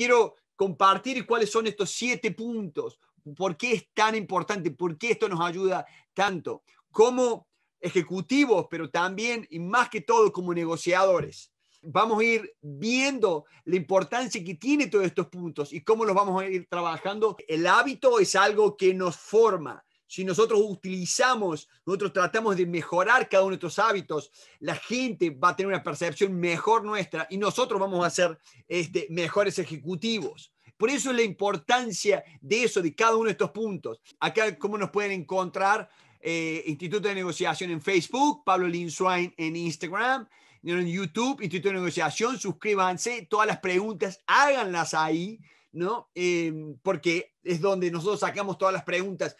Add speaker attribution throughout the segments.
Speaker 1: quiero compartir cuáles son estos siete puntos, por qué es tan importante, por qué esto nos ayuda tanto, como ejecutivos, pero también y más que todo como negociadores. Vamos a ir viendo la importancia que tiene todos estos puntos y cómo los vamos a ir trabajando. El hábito es algo que nos forma, si nosotros utilizamos, nosotros tratamos de mejorar cada uno de estos hábitos, la gente va a tener una percepción mejor nuestra y nosotros vamos a ser este, mejores ejecutivos. Por eso es la importancia de eso, de cada uno de estos puntos. Acá, ¿cómo nos pueden encontrar? Eh, Instituto de Negociación en Facebook, Pablo Linzwein en Instagram, en YouTube, Instituto de Negociación, suscríbanse, todas las preguntas, háganlas ahí. ¿no? Eh, porque es donde nosotros sacamos todas las preguntas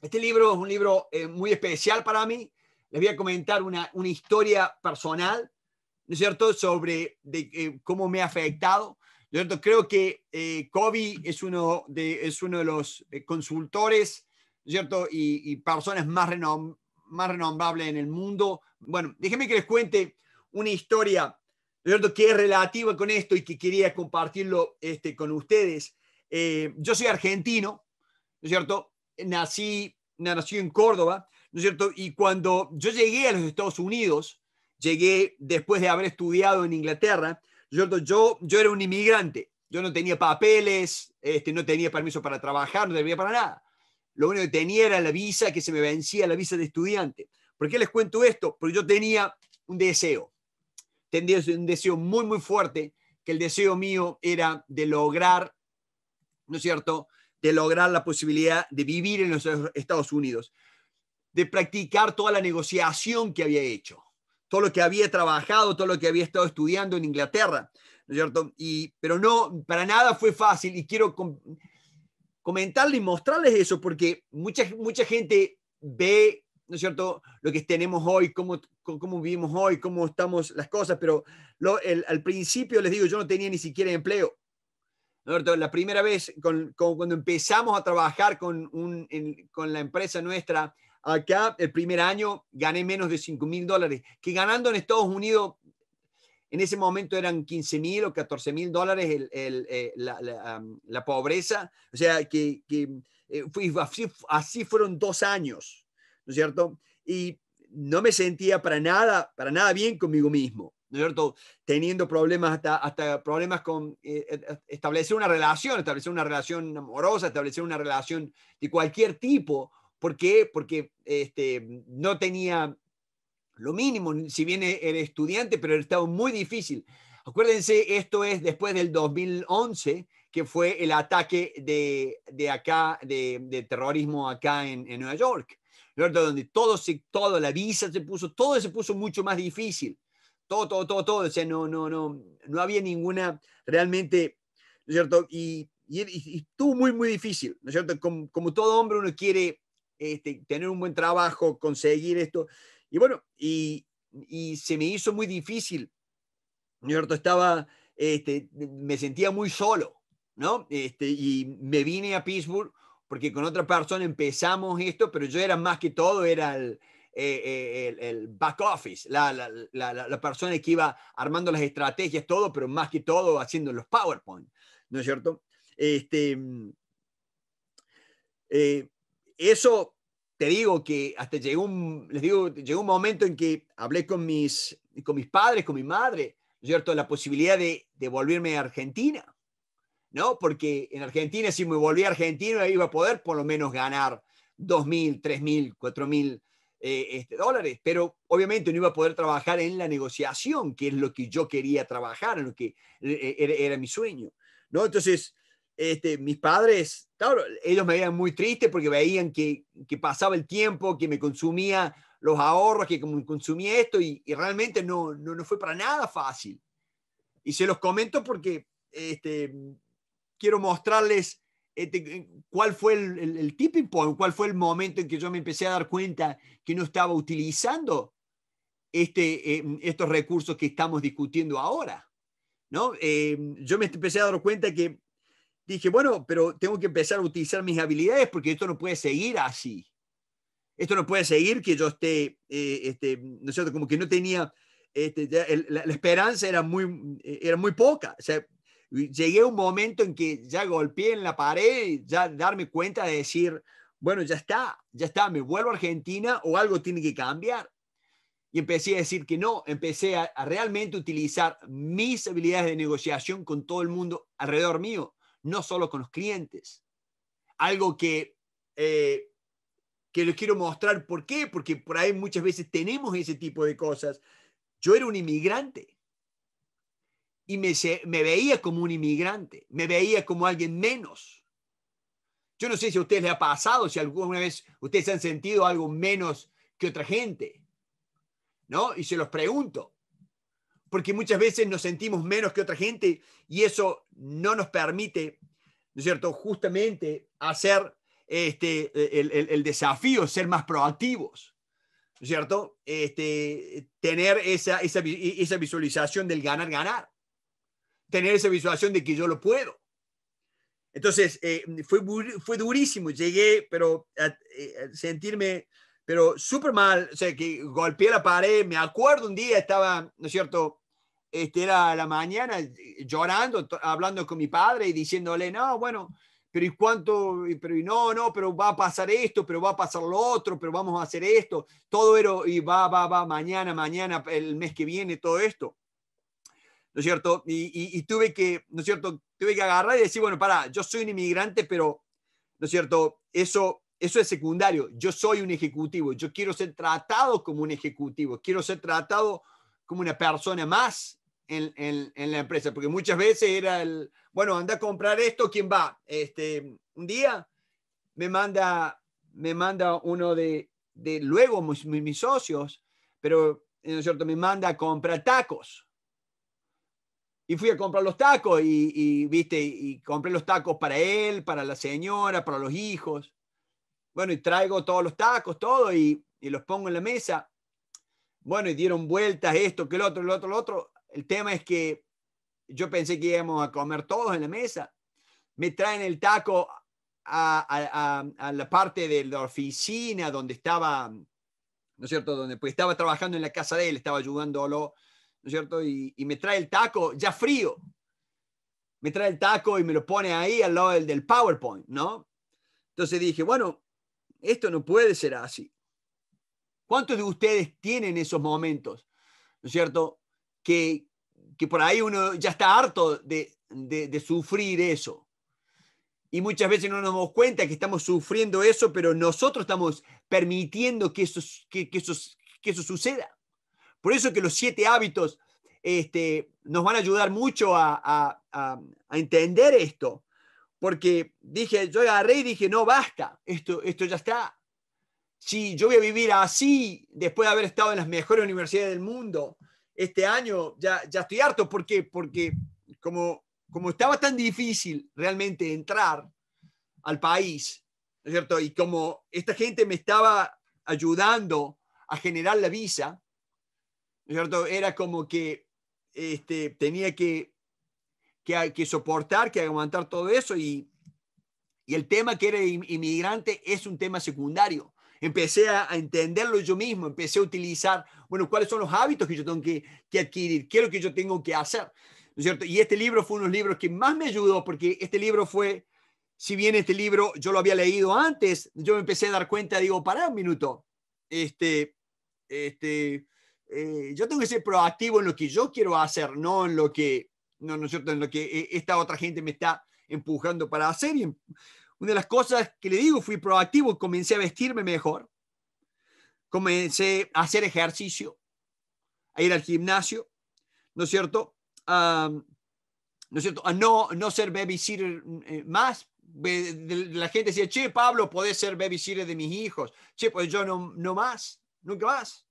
Speaker 1: este libro es un libro eh, muy especial para mí. Les voy a comentar una, una historia personal, ¿no es cierto?, sobre de, eh, cómo me ha afectado. ¿no es cierto? Creo que eh, Kobe es uno de, es uno de los eh, consultores, ¿no es cierto?, y, y personas más, renom más renombrables en el mundo. Bueno, déjenme que les cuente una historia, ¿no es cierto?, que es relativa con esto y que quería compartirlo este, con ustedes. yo soy argentino, ¿no es cierto? nací, nací en Córdoba, ¿no es cierto? Y cuando yo llegué a los Estados Unidos, llegué después de haber estudiado en Inglaterra, ¿no es cierto? Yo, yo era un inmigrante, yo no tenía papeles, este, no tenía permiso para trabajar, no tenía para nada. Lo único que tenía era la visa que se me vencía, la visa de estudiante. ¿Por qué les cuento esto? Porque yo tenía un deseo, tenía un deseo muy, muy fuerte, que el deseo mío era de lograr, ¿no es cierto?, de lograr la posibilidad de vivir en los Estados Unidos, de practicar toda la negociación que había hecho, todo lo que había trabajado, todo lo que había estado estudiando en Inglaterra, ¿no es cierto? Y, pero no, para nada fue fácil y quiero comentarles comentarle y mostrarles eso porque mucha, mucha gente ve, ¿no es cierto?, lo que tenemos hoy, cómo, cómo vivimos hoy, cómo estamos las cosas, pero al principio les digo, yo no tenía ni siquiera empleo la primera vez cuando empezamos a trabajar con, la empresa nuestra, acá el primer año gané menos de 5 mil dólares, que ganando en Estados Unidos, en ese momento eran 15 mil o 14 mil dólares eh, la, pobreza. O sea, que, eh, así, así, fueron dos años, ¿no es cierto? Y no me sentía para nada, para nada bien conmigo mismo. ¿no es Teniendo problemas hasta, hasta problemas con eh, eh, eh, establecer una relación, establecer una relación amorosa, establecer una relación de cualquier tipo. ¿Por qué? Porque este, no tenía lo mínimo, si bien e, era estudiante, pero estaba muy difícil. Acuérdense, esto es después del 2011, que fue el ataque de, de acá, de, terrorismo acá en, en Nueva York, ¿no? donde todo, la visa se puso, todo se puso mucho más difícil todo, todo, todo, todo. O sea, no, no, no, no había ninguna realmente, ¿no es cierto? Y, estuvo muy, muy difícil, ¿no es cierto? Como, todo hombre uno quiere este, tener un buen trabajo, conseguir esto. Y bueno, y, se me hizo muy difícil, ¿no es cierto? Estaba, este, me sentía muy solo, ¿no? Este, y me vine a Pittsburgh porque con otra persona empezamos esto, pero yo era más que todo, era el, eh, eh, el, back office, la, persona que iba armando las estrategias, todo, pero más que todo haciendo los PowerPoint, ¿no es cierto? Este, mm, eh, eso te digo que hasta llegó un, les digo, llegó un momento en que hablé con mis, con mis padres, con mi madre, ¿no es cierto? La posibilidad de, de volverme a Argentina, ¿no? Porque en Argentina, si me volví a Argentina, iba a poder por lo menos ganar 2.000, 3.000, 4.000 eh, este, dólares, pero obviamente no iba a poder trabajar en la negociación, que es lo que yo quería trabajar, en lo que eh, era, mi sueño. ¿no? Entonces, este, mis padres, ellos me veían muy triste porque veían que, pasaba el tiempo, que me consumía los ahorros, que consumía esto, y, realmente no, no, fue para nada fácil. Y se los comento porque este, quiero mostrarles eh, eh, cuál fue el, tipping point, cuál fue el momento en que yo me empecé a dar cuenta que no estaba utilizando este, eh, estos recursos que estamos discutiendo ahora. ¿no? yo me empecé a dar cuenta que dije, bueno, pero tengo que empezar a utilizar mis habilidades porque esto no puede seguir así. Esto no puede seguir que yo esté, este, ¿no es cierto? Como que no tenía, este, la, esperanza era muy, era muy poca. O sea, llegué a un momento en que ya golpeé en la pared, ya darme cuenta de decir, bueno, ya está, ya está, me vuelvo a Argentina o algo tiene que cambiar. Y empecé a decir que no, empecé a, realmente utilizar mis habilidades de negociación con todo el mundo alrededor mío, no solo con los clientes. Algo que, eh, que les quiero mostrar por qué, porque por ahí muchas veces tenemos ese tipo de cosas. Yo era un inmigrante y me, me veía como un inmigrante, me veía como alguien menos. Yo no sé si a ustedes les ha pasado, si alguna vez ustedes han sentido algo menos que otra gente, ¿no? Y se los pregunto, porque muchas veces nos sentimos menos que otra gente y eso no nos permite, ¿no es cierto?, justamente hacer este, el, el, el desafío, ser más proactivos, ¿no es cierto?, este, tener esa, esa, esa visualización del ganar-ganar tener esa visualización de que yo lo puedo. Entonces, eh, fue, fue durísimo, llegué, pero eh, a, sentirme, pero súper mal, o sea, que golpeé la pared, me acuerdo un día, estaba, ¿no es cierto? Este, era la mañana llorando, hablando con mi padre y diciéndole, no, bueno, pero ¿y cuánto? Pero y no, no, pero va a pasar esto, pero va a pasar lo otro, pero vamos a hacer esto, todo era, y va, va, va, mañana, mañana, el mes que viene, todo esto. ¿no es cierto? Y, tuve que, ¿no es cierto? Tuve que agarrar y decir, bueno, para, yo soy un inmigrante, pero, ¿no es cierto? Eso, eso es secundario. Yo soy un ejecutivo. Yo quiero ser tratado como un ejecutivo. Quiero ser tratado como una persona más en, en, la empresa. Porque muchas veces era el, bueno, anda a comprar esto, ¿quién va? Este, un día me manda, me manda uno de, de luego mis, mis socios, pero, ¿no es cierto? Me manda a comprar tacos y fui a comprar los tacos y, viste, y compré los tacos para él, para la señora, para los hijos. Bueno, y traigo todos los tacos, todo, y, los pongo en la mesa. Bueno, y dieron vueltas esto, que el otro, el otro, el otro. El tema es que yo pensé que íbamos a comer todos en la mesa. Me traen el taco a, a la parte de la oficina donde estaba, ¿no es cierto? Donde pues estaba trabajando en la casa de él, estaba ayudándolo cierto? Y, me trae el taco ya frío. Me trae el taco y me lo pone ahí al lado del, PowerPoint, ¿no? Entonces dije, bueno, esto no puede ser así. ¿Cuántos de ustedes tienen esos momentos, ¿no es cierto? Que, por ahí uno ya está harto de, sufrir eso. Y muchas veces no nos damos cuenta que estamos sufriendo eso, pero nosotros estamos permitiendo que que, que que eso suceda. Por eso que los siete hábitos este, nos van a ayudar mucho a, entender esto. Porque dije, yo agarré y dije, no, basta, esto, esto ya está. Si yo voy a vivir así, después de haber estado en las mejores universidades del mundo, este año ya, ya estoy harto. ¿Por qué? Porque como, como estaba tan difícil realmente entrar al país, ¿no es cierto? Y como esta gente me estaba ayudando a generar la visa, ¿cierto? Era como que este, tenía que, que, que, soportar, que aguantar todo eso y, y el tema que era inmigrante es un tema secundario. Empecé a, entenderlo yo mismo, empecé a utilizar, bueno, cuáles son los hábitos que yo tengo que, que adquirir, qué es lo que yo tengo que hacer, ¿no es cierto? Y este libro fue uno de los libros que más me ayudó porque este libro fue, si bien este libro yo lo había leído antes, yo me empecé a dar cuenta, digo, pará un minuto, este, este, eh, yo tengo que ser proactivo en lo que yo quiero hacer, no en lo que, no, no cierto, en lo que eh, esta otra gente me está empujando para hacer. una de las cosas que le digo, fui proactivo, comencé a vestirme mejor, comencé a hacer ejercicio, a ir al gimnasio, ¿no es cierto? ¿no es cierto? A no, no ser babysitter eh, más. La gente decía, che, Pablo, podés ser babysitter de mis hijos. Che, pues yo no, no más, nunca más.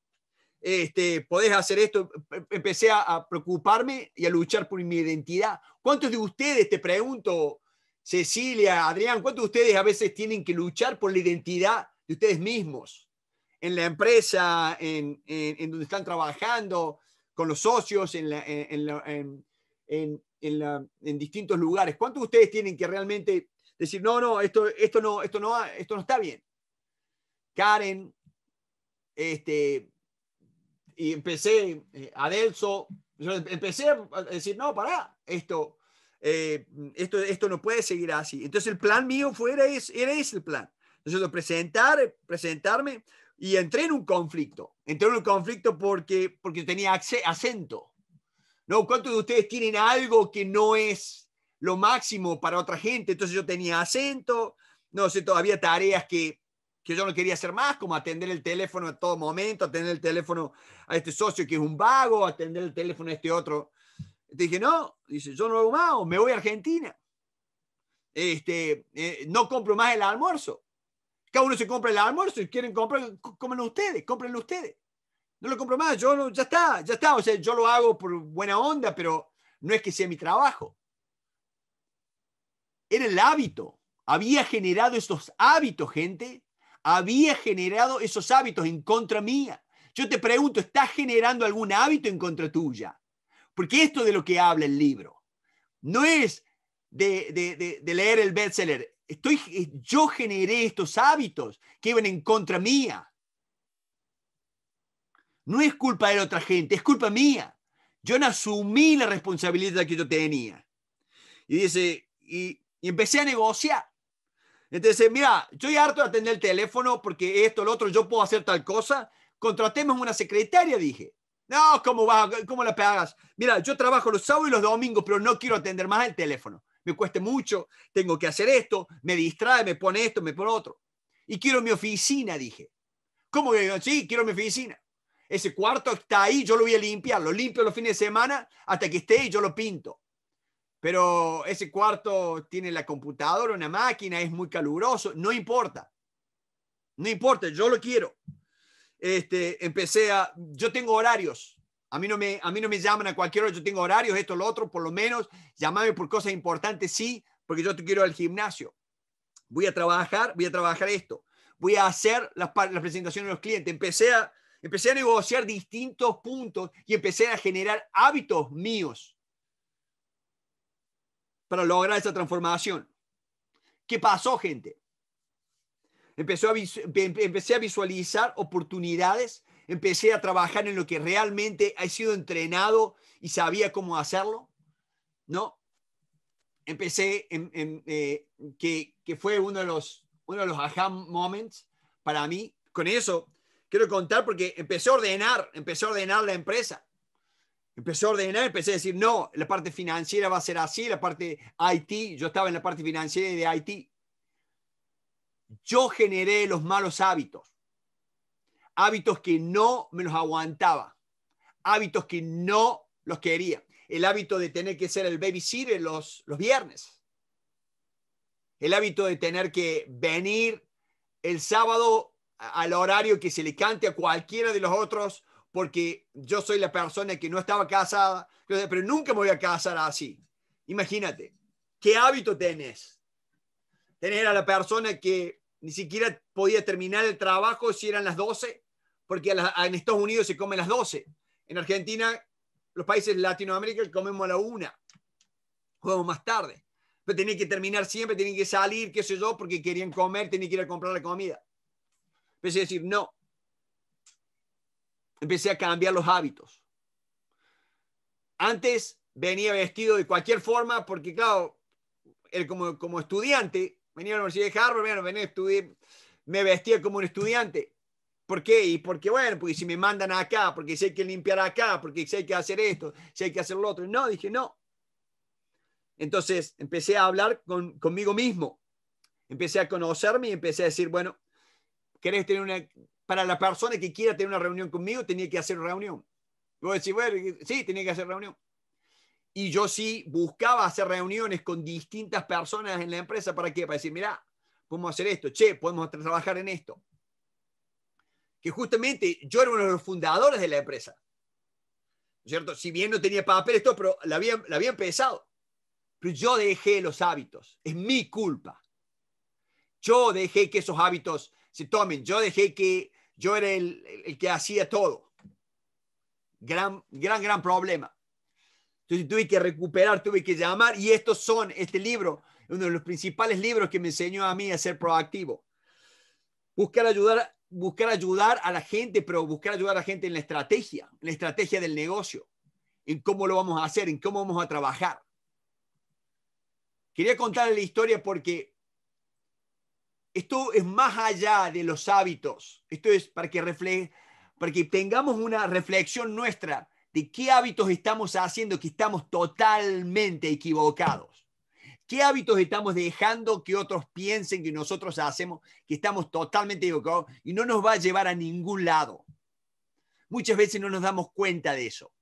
Speaker 1: Este, podés hacer esto, em, empecé a, preocuparme y a luchar por mi identidad. ¿Cuántos de ustedes, te pregunto, Cecilia, Adrián, cuántos de ustedes a veces tienen que luchar por la identidad de ustedes mismos? En la empresa, en, donde están trabajando, con los socios, en, distintos lugares. ¿Cuántos de ustedes tienen que realmente decir, no, no, esto, esto, no, esto, no, esto no está bien? Karen, este, y empecé, eh, Adelso, yo empecé a decir, no, pará, esto, eh, esto, esto no puede seguir así. Entonces el plan mío fue, era, ese, era ese el plan. Entonces presentar, presentarme y entré en un conflicto. Entré en un conflicto porque, porque tenía acento. ¿No? ¿Cuántos de ustedes tienen algo que no es lo máximo para otra gente? Entonces yo tenía acento, no sé, todavía tareas que que yo no quería hacer más, como atender el teléfono a todo momento, atender el teléfono a este socio que es un vago, atender el teléfono a este otro. Te dije, no, dice, yo no lo hago más, me voy a Argentina. Este, eh, no compro más el almuerzo. Cada uno se compra el almuerzo y quieren comprar, cómenlo ustedes, cómprenlo ustedes. No lo compro más, yo no, ya está, ya está. O sea, yo lo hago por buena onda, pero no es que sea mi trabajo. Era el hábito. Había generado estos hábitos, gente, había generado esos hábitos en contra mía. Yo te pregunto, ¿estás generando algún hábito en contra tuya? Porque esto de lo que habla el libro no es de, leer el bestseller. Estoy, eh, yo generé estos hábitos que iban en contra mía. No es culpa de la otra gente, es culpa mía. Yo no asumí la responsabilidad que yo tenía. Y dice, y empecé a negociar. Entonces, mira, yo estoy harto de atender el teléfono porque esto, lo otro, yo puedo hacer tal cosa. Contratemos una secretaria, dije. No, ¿cómo vas, ¿Cómo la pagas? Mira, yo trabajo los sábados y los domingos, pero no quiero atender más el teléfono. Me cueste mucho, tengo que hacer esto, me distrae, me pone esto, me pone otro. Y quiero mi oficina, dije. ¿Cómo que sí? Quiero mi oficina. Ese cuarto está ahí, yo lo voy a limpiar, lo limpio los fines de semana hasta que esté y yo lo pinto pero ese cuarto tiene la computadora, una máquina, es muy caluroso, no importa. No importa, yo lo quiero. Este, empecé a, yo tengo horarios. A mí, no me, a mí no me llaman a cualquier hora, yo tengo horarios, esto, lo otro, por lo menos, llámame por cosas importantes, sí, porque yo te quiero al gimnasio. Voy a trabajar, voy a trabajar esto. Voy a hacer las, las presentaciones de los clientes. Empecé a, empecé a negociar distintos puntos y empecé a generar hábitos míos para lograr esa transformación. ¿Qué pasó, gente? empecé a visualizar oportunidades, empecé a trabajar en lo que realmente he sido entrenado y sabía cómo hacerlo, ¿no? Empecé en, eh, que, fue uno de los, uno de los aha moments para mí. Con eso quiero contar porque empecé a ordenar, empecé a ordenar la empresa. Empecé a ordenar, empecé a decir, no, la parte financiera va a ser así, la parte IT, yo estaba en la parte financiera de IT. Yo generé los malos hábitos, hábitos que no me los aguantaba, hábitos que no los quería. El hábito de tener que ser el babysitter los, los viernes, el hábito de tener que venir el sábado al horario que se le cante a cualquiera de los otros porque yo soy la persona que no estaba casada, pero nunca me voy a casar así. Imagínate, ¿qué hábito tenés? Tener a la persona que ni siquiera podía terminar el trabajo si eran las 12, porque en Estados Unidos se come las 12. En Argentina, los países de Latinoamérica comemos a la una, comemos más tarde. Pero tenía que terminar siempre, tenía que salir, qué sé yo, porque querían comer, tenía que ir a comprar la comida. Empecé a decir, no, empecé a cambiar los hábitos. Antes venía vestido de cualquier forma porque, claro, él como, como estudiante, venía a la Universidad de Harvard, venía me vestía como un estudiante. ¿Por qué? Y porque, bueno, porque si me mandan acá, porque sé hay que limpiar acá, porque si hay que hacer esto, si hay que hacer lo otro. No, dije, no. Entonces empecé a hablar con, conmigo mismo. Empecé a conocerme y empecé a decir, bueno, ¿querés tener una para la persona que quiera tener una reunión conmigo, tenía que hacer reunión. Vos bueno, sí, tenía que hacer reunión. Y yo sí buscaba hacer reuniones con distintas personas en la empresa. ¿Para qué? Para decir, mira, podemos hacer esto, che, podemos trabajar en esto. Que justamente yo era uno de los fundadores de la empresa. ¿Cierto? Si bien no tenía papel esto, pero la había, la había empezado. Pero yo dejé los hábitos. Es mi culpa. Yo dejé que esos hábitos se tomen. Yo dejé que yo era el, el que hacía todo. Gran, gran, gran problema. Entonces tuve que recuperar, tuve que llamar y estos son, este libro, uno de los principales libros que me enseñó a mí a ser proactivo. Buscar ayudar, buscar ayudar a la gente, pero buscar ayudar a la gente en la estrategia, en la estrategia del negocio, en cómo lo vamos a hacer, en cómo vamos a trabajar. Quería contar la historia porque esto es más allá de los hábitos. Esto es para que, refleje, para tengamos una reflexión nuestra de qué hábitos estamos haciendo que estamos totalmente equivocados. ¿Qué hábitos estamos dejando que otros piensen que nosotros hacemos, que estamos totalmente equivocados y no nos va a llevar a ningún lado? Muchas veces no nos damos cuenta de eso,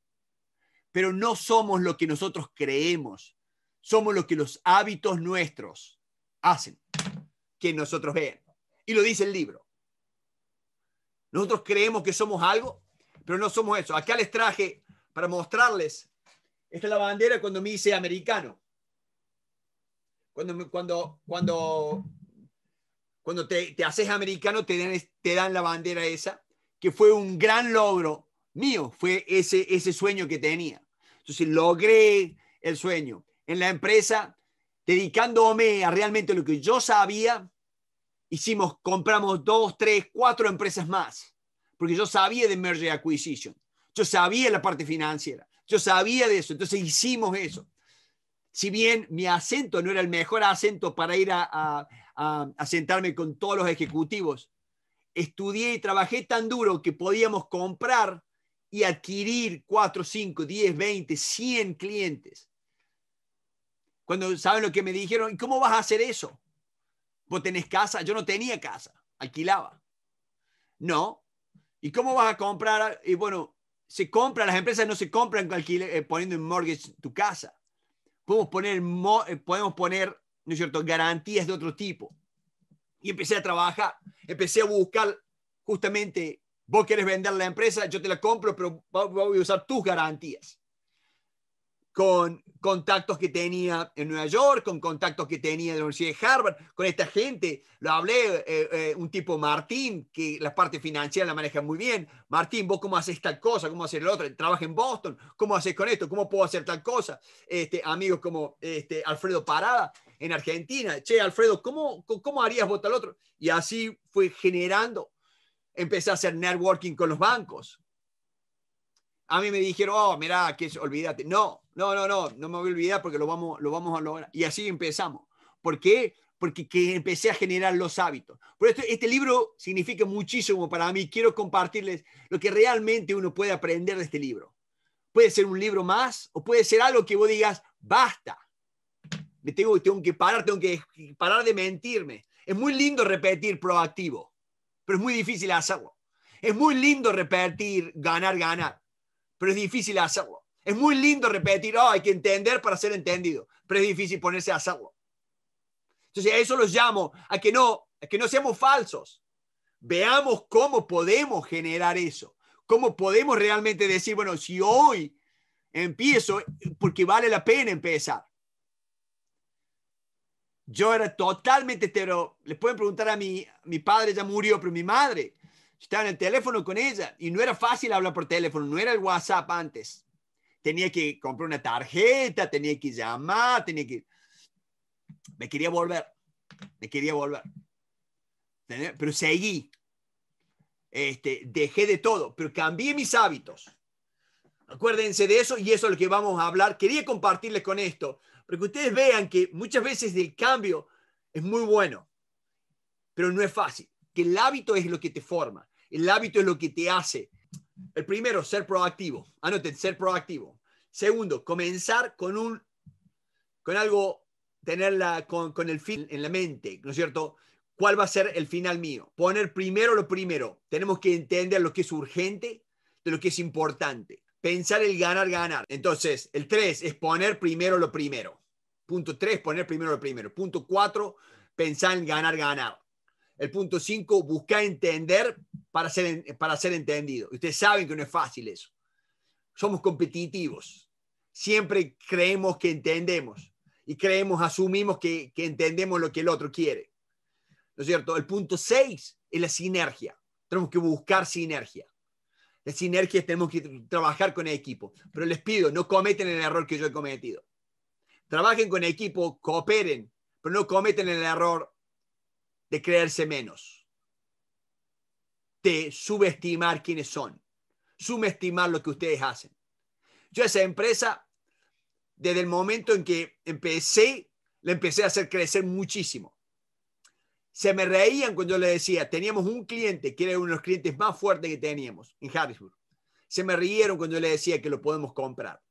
Speaker 1: pero no somos lo que nosotros creemos, somos lo que los hábitos nuestros hacen que nosotros vean. Y lo dice el libro. Nosotros creemos que somos algo, pero no somos eso. Acá les traje para mostrarles. Esta es la bandera cuando me hice americano. Cuando, cuando, cuando, cuando te, haces americano, te dan, te dan la bandera esa, que fue un gran logro mío, fue ese, ese sueño que tenía. Entonces logré el sueño. En la empresa dedicándome a realmente lo que yo sabía, hicimos, compramos dos, tres, cuatro empresas más, porque yo sabía de Merger Acquisition, yo sabía la parte financiera, yo sabía de eso, entonces hicimos eso. Si bien mi acento no era el mejor acento para ir a, a, sentarme con todos los ejecutivos, estudié y trabajé tan duro que podíamos comprar y adquirir cuatro, cinco, diez, veinte, cien clientes cuando saben lo que me dijeron, ¿y cómo vas a hacer eso? Vos tenés casa, yo no tenía casa, alquilaba. No. ¿Y cómo vas a comprar? Y bueno, se compra, las empresas no se compran eh, poniendo en mortgage tu casa. Podemos poner, eh, podemos poner, ¿no es cierto?, garantías de otro tipo. Y empecé a trabajar, empecé a buscar justamente, vos querés vender la empresa, yo te la compro, pero voy a usar tus garantías con contactos que tenía en Nueva York, con contactos que tenía en la Universidad de Harvard, con esta gente. Lo hablé, eh, eh, un tipo Martín, que la parte financiera la maneja muy bien. Martín, vos cómo haces tal cosa, cómo haces el otro, trabaja en Boston, cómo haces con esto, cómo puedo hacer tal cosa. Este, amigos como este, Alfredo Parada en Argentina, che, Alfredo, ¿cómo, cómo harías vos tal otro? Y así fue generando, empecé a hacer networking con los bancos, a mí me dijeron, oh, mira que es, olvídate. No, no, no, no, no me voy a olvidar porque lo vamos, lo vamos a lograr. Y así empezamos. ¿Por qué? Porque que empecé a generar los hábitos. Por esto, este libro significa muchísimo para mí. Quiero compartirles lo que realmente uno puede aprender de este libro. Puede ser un libro más o puede ser algo que vos digas, basta. Me tengo, tengo que parar, tengo que parar de mentirme. Es muy lindo repetir proactivo, pero es muy difícil hacerlo. Es muy lindo repetir ganar, ganar pero es difícil hacerlo. Es muy lindo repetir, ah, hay que entender para ser entendido, pero es difícil ponerse a hacerlo. Entonces a eso los llamo, a que no, a que no seamos falsos. Veamos cómo podemos generar eso, cómo podemos realmente decir, bueno, si hoy empiezo, porque vale la pena empezar. Yo era totalmente hetero. Les pueden preguntar a mí, mi padre ya murió, pero mi madre estaba en el teléfono con ella y no era fácil hablar por teléfono, no era el WhatsApp antes. Tenía que comprar una tarjeta, tenía que llamar, tenía que... Me quería volver, me quería volver. Pero seguí. Este, dejé de todo, pero cambié mis hábitos. Acuérdense de eso y eso es lo que vamos a hablar. Quería compartirles con esto, Porque que ustedes vean que muchas veces el cambio es muy bueno, pero no es fácil que el hábito es lo que te forma, el hábito es lo que te hace. El primero, ser proactivo. Anoten, ser proactivo. Segundo, comenzar con un, con algo, tenerla con, el fin en la mente, ¿no es cierto? ¿Cuál va a ser el final mío? Poner primero lo primero. Tenemos que entender lo que es urgente de lo que es importante. Pensar el ganar, ganar. Entonces, el tres es poner primero lo primero. Punto tres, poner primero lo primero. Punto cuatro, pensar en ganar, ganar. El punto 5, buscar entender para ser, para ser entendido. Ustedes saben que no es fácil eso. Somos competitivos. Siempre creemos que entendemos y creemos, asumimos que, entendemos lo que el otro quiere. ¿No es cierto? El punto 6 es la sinergia. Tenemos que buscar sinergia. La sinergia es, tenemos que trabajar con el equipo. Pero les pido, no cometen el error que yo he cometido. Trabajen con el equipo, cooperen, pero no cometen el error de creerse menos, de subestimar quiénes son, subestimar lo que ustedes hacen. Yo esa empresa, desde el momento en que empecé, la empecé a hacer crecer muchísimo. Se me reían cuando yo le decía, teníamos un cliente que era uno de los clientes más fuertes que teníamos en Harrisburg. Se me rieron cuando yo le decía que lo podemos comprar.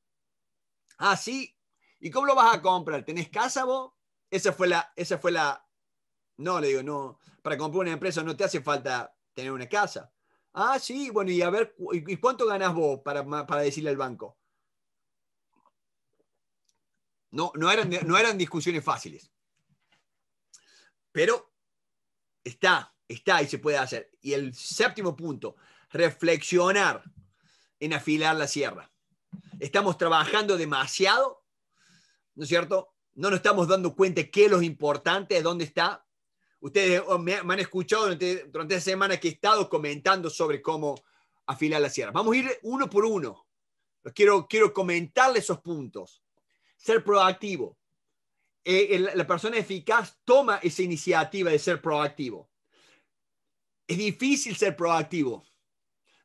Speaker 1: Ah, sí. ¿Y cómo lo vas a comprar? ¿Tenés casa vos? Esa fue la, esa fue la, no, le digo, no, para comprar una empresa no te hace falta tener una casa. Ah, sí, bueno, y a ver, ¿y cuánto ganas vos para, decirle al banco? No, no, eran, discusiones fáciles. Pero está, está y se puede hacer. Y el séptimo punto, reflexionar en afilar la sierra. Estamos trabajando demasiado, ¿no es cierto? No nos estamos dando cuenta qué es lo importante, dónde está ustedes oh, me, han escuchado durante, esta semana que he estado comentando sobre cómo afilar la sierra. Vamos a ir uno por uno. Quiero, quiero comentarle esos puntos. Ser proactivo. Eh, la persona eficaz toma esa iniciativa de ser proactivo. Es difícil ser proactivo.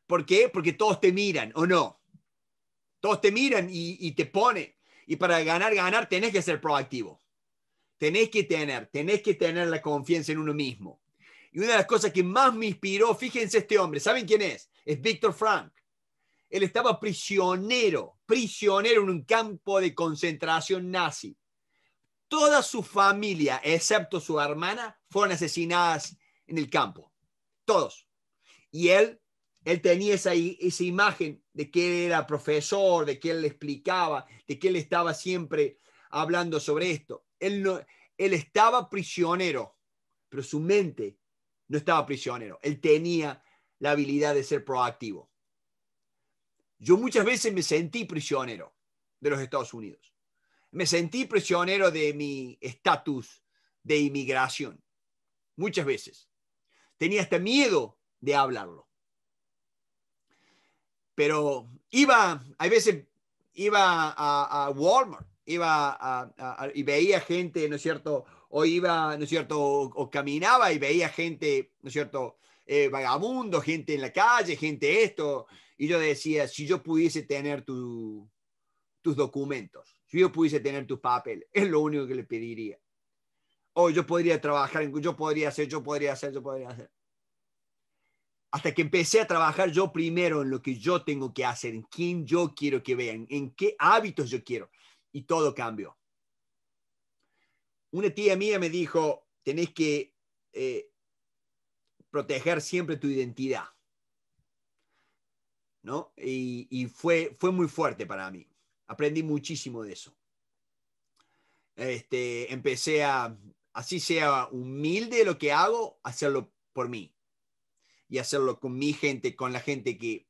Speaker 1: ¿Por qué? Porque todos te miran, ¿o no? Todos te miran y, y te ponen. Y para ganar, ganar, tenés que ser proactivo tenés que tener, tenés que tener la confianza en uno mismo. Y una de las cosas que más me inspiró, fíjense este hombre, ¿saben quién es? Es Víctor Frank. Él estaba prisionero, prisionero en un campo de concentración nazi. Toda su familia, excepto su hermana, fueron asesinadas en el campo. Todos. Y él, él tenía esa, esa imagen de que era profesor, de que él le explicaba, de que él estaba siempre hablando sobre esto él, estaba prisionero, pero su mente no estaba prisionero. Él tenía la habilidad de ser proactivo. Yo muchas veces me sentí prisionero de los Estados Unidos. Me sentí prisionero de mi estatus de inmigración. Muchas veces. Tenía hasta este miedo de hablarlo. Pero iba, hay veces iba a Walmart iba a, y veía gente, ¿no es cierto? O iba, ¿no es cierto? O, caminaba y veía gente, ¿no es cierto? Eh, vagabundo, gente en la calle, gente esto. Y yo decía, si yo pudiese tener tu, tus documentos, si yo pudiese tener tus papeles, es lo único que le pediría. O yo podría trabajar, yo podría hacer, yo podría hacer, yo podría hacer. Hasta que empecé a trabajar yo primero en lo que yo tengo que hacer, en quién yo quiero que vean, en qué hábitos yo quiero y todo cambió. Una tía mía me dijo, tenés que eh, proteger siempre tu identidad. ¿No? Y, fue, fue muy fuerte para mí. Aprendí muchísimo de eso. Este, empecé a, así sea humilde lo que hago, hacerlo por mí. Y hacerlo con mi gente, con la gente que,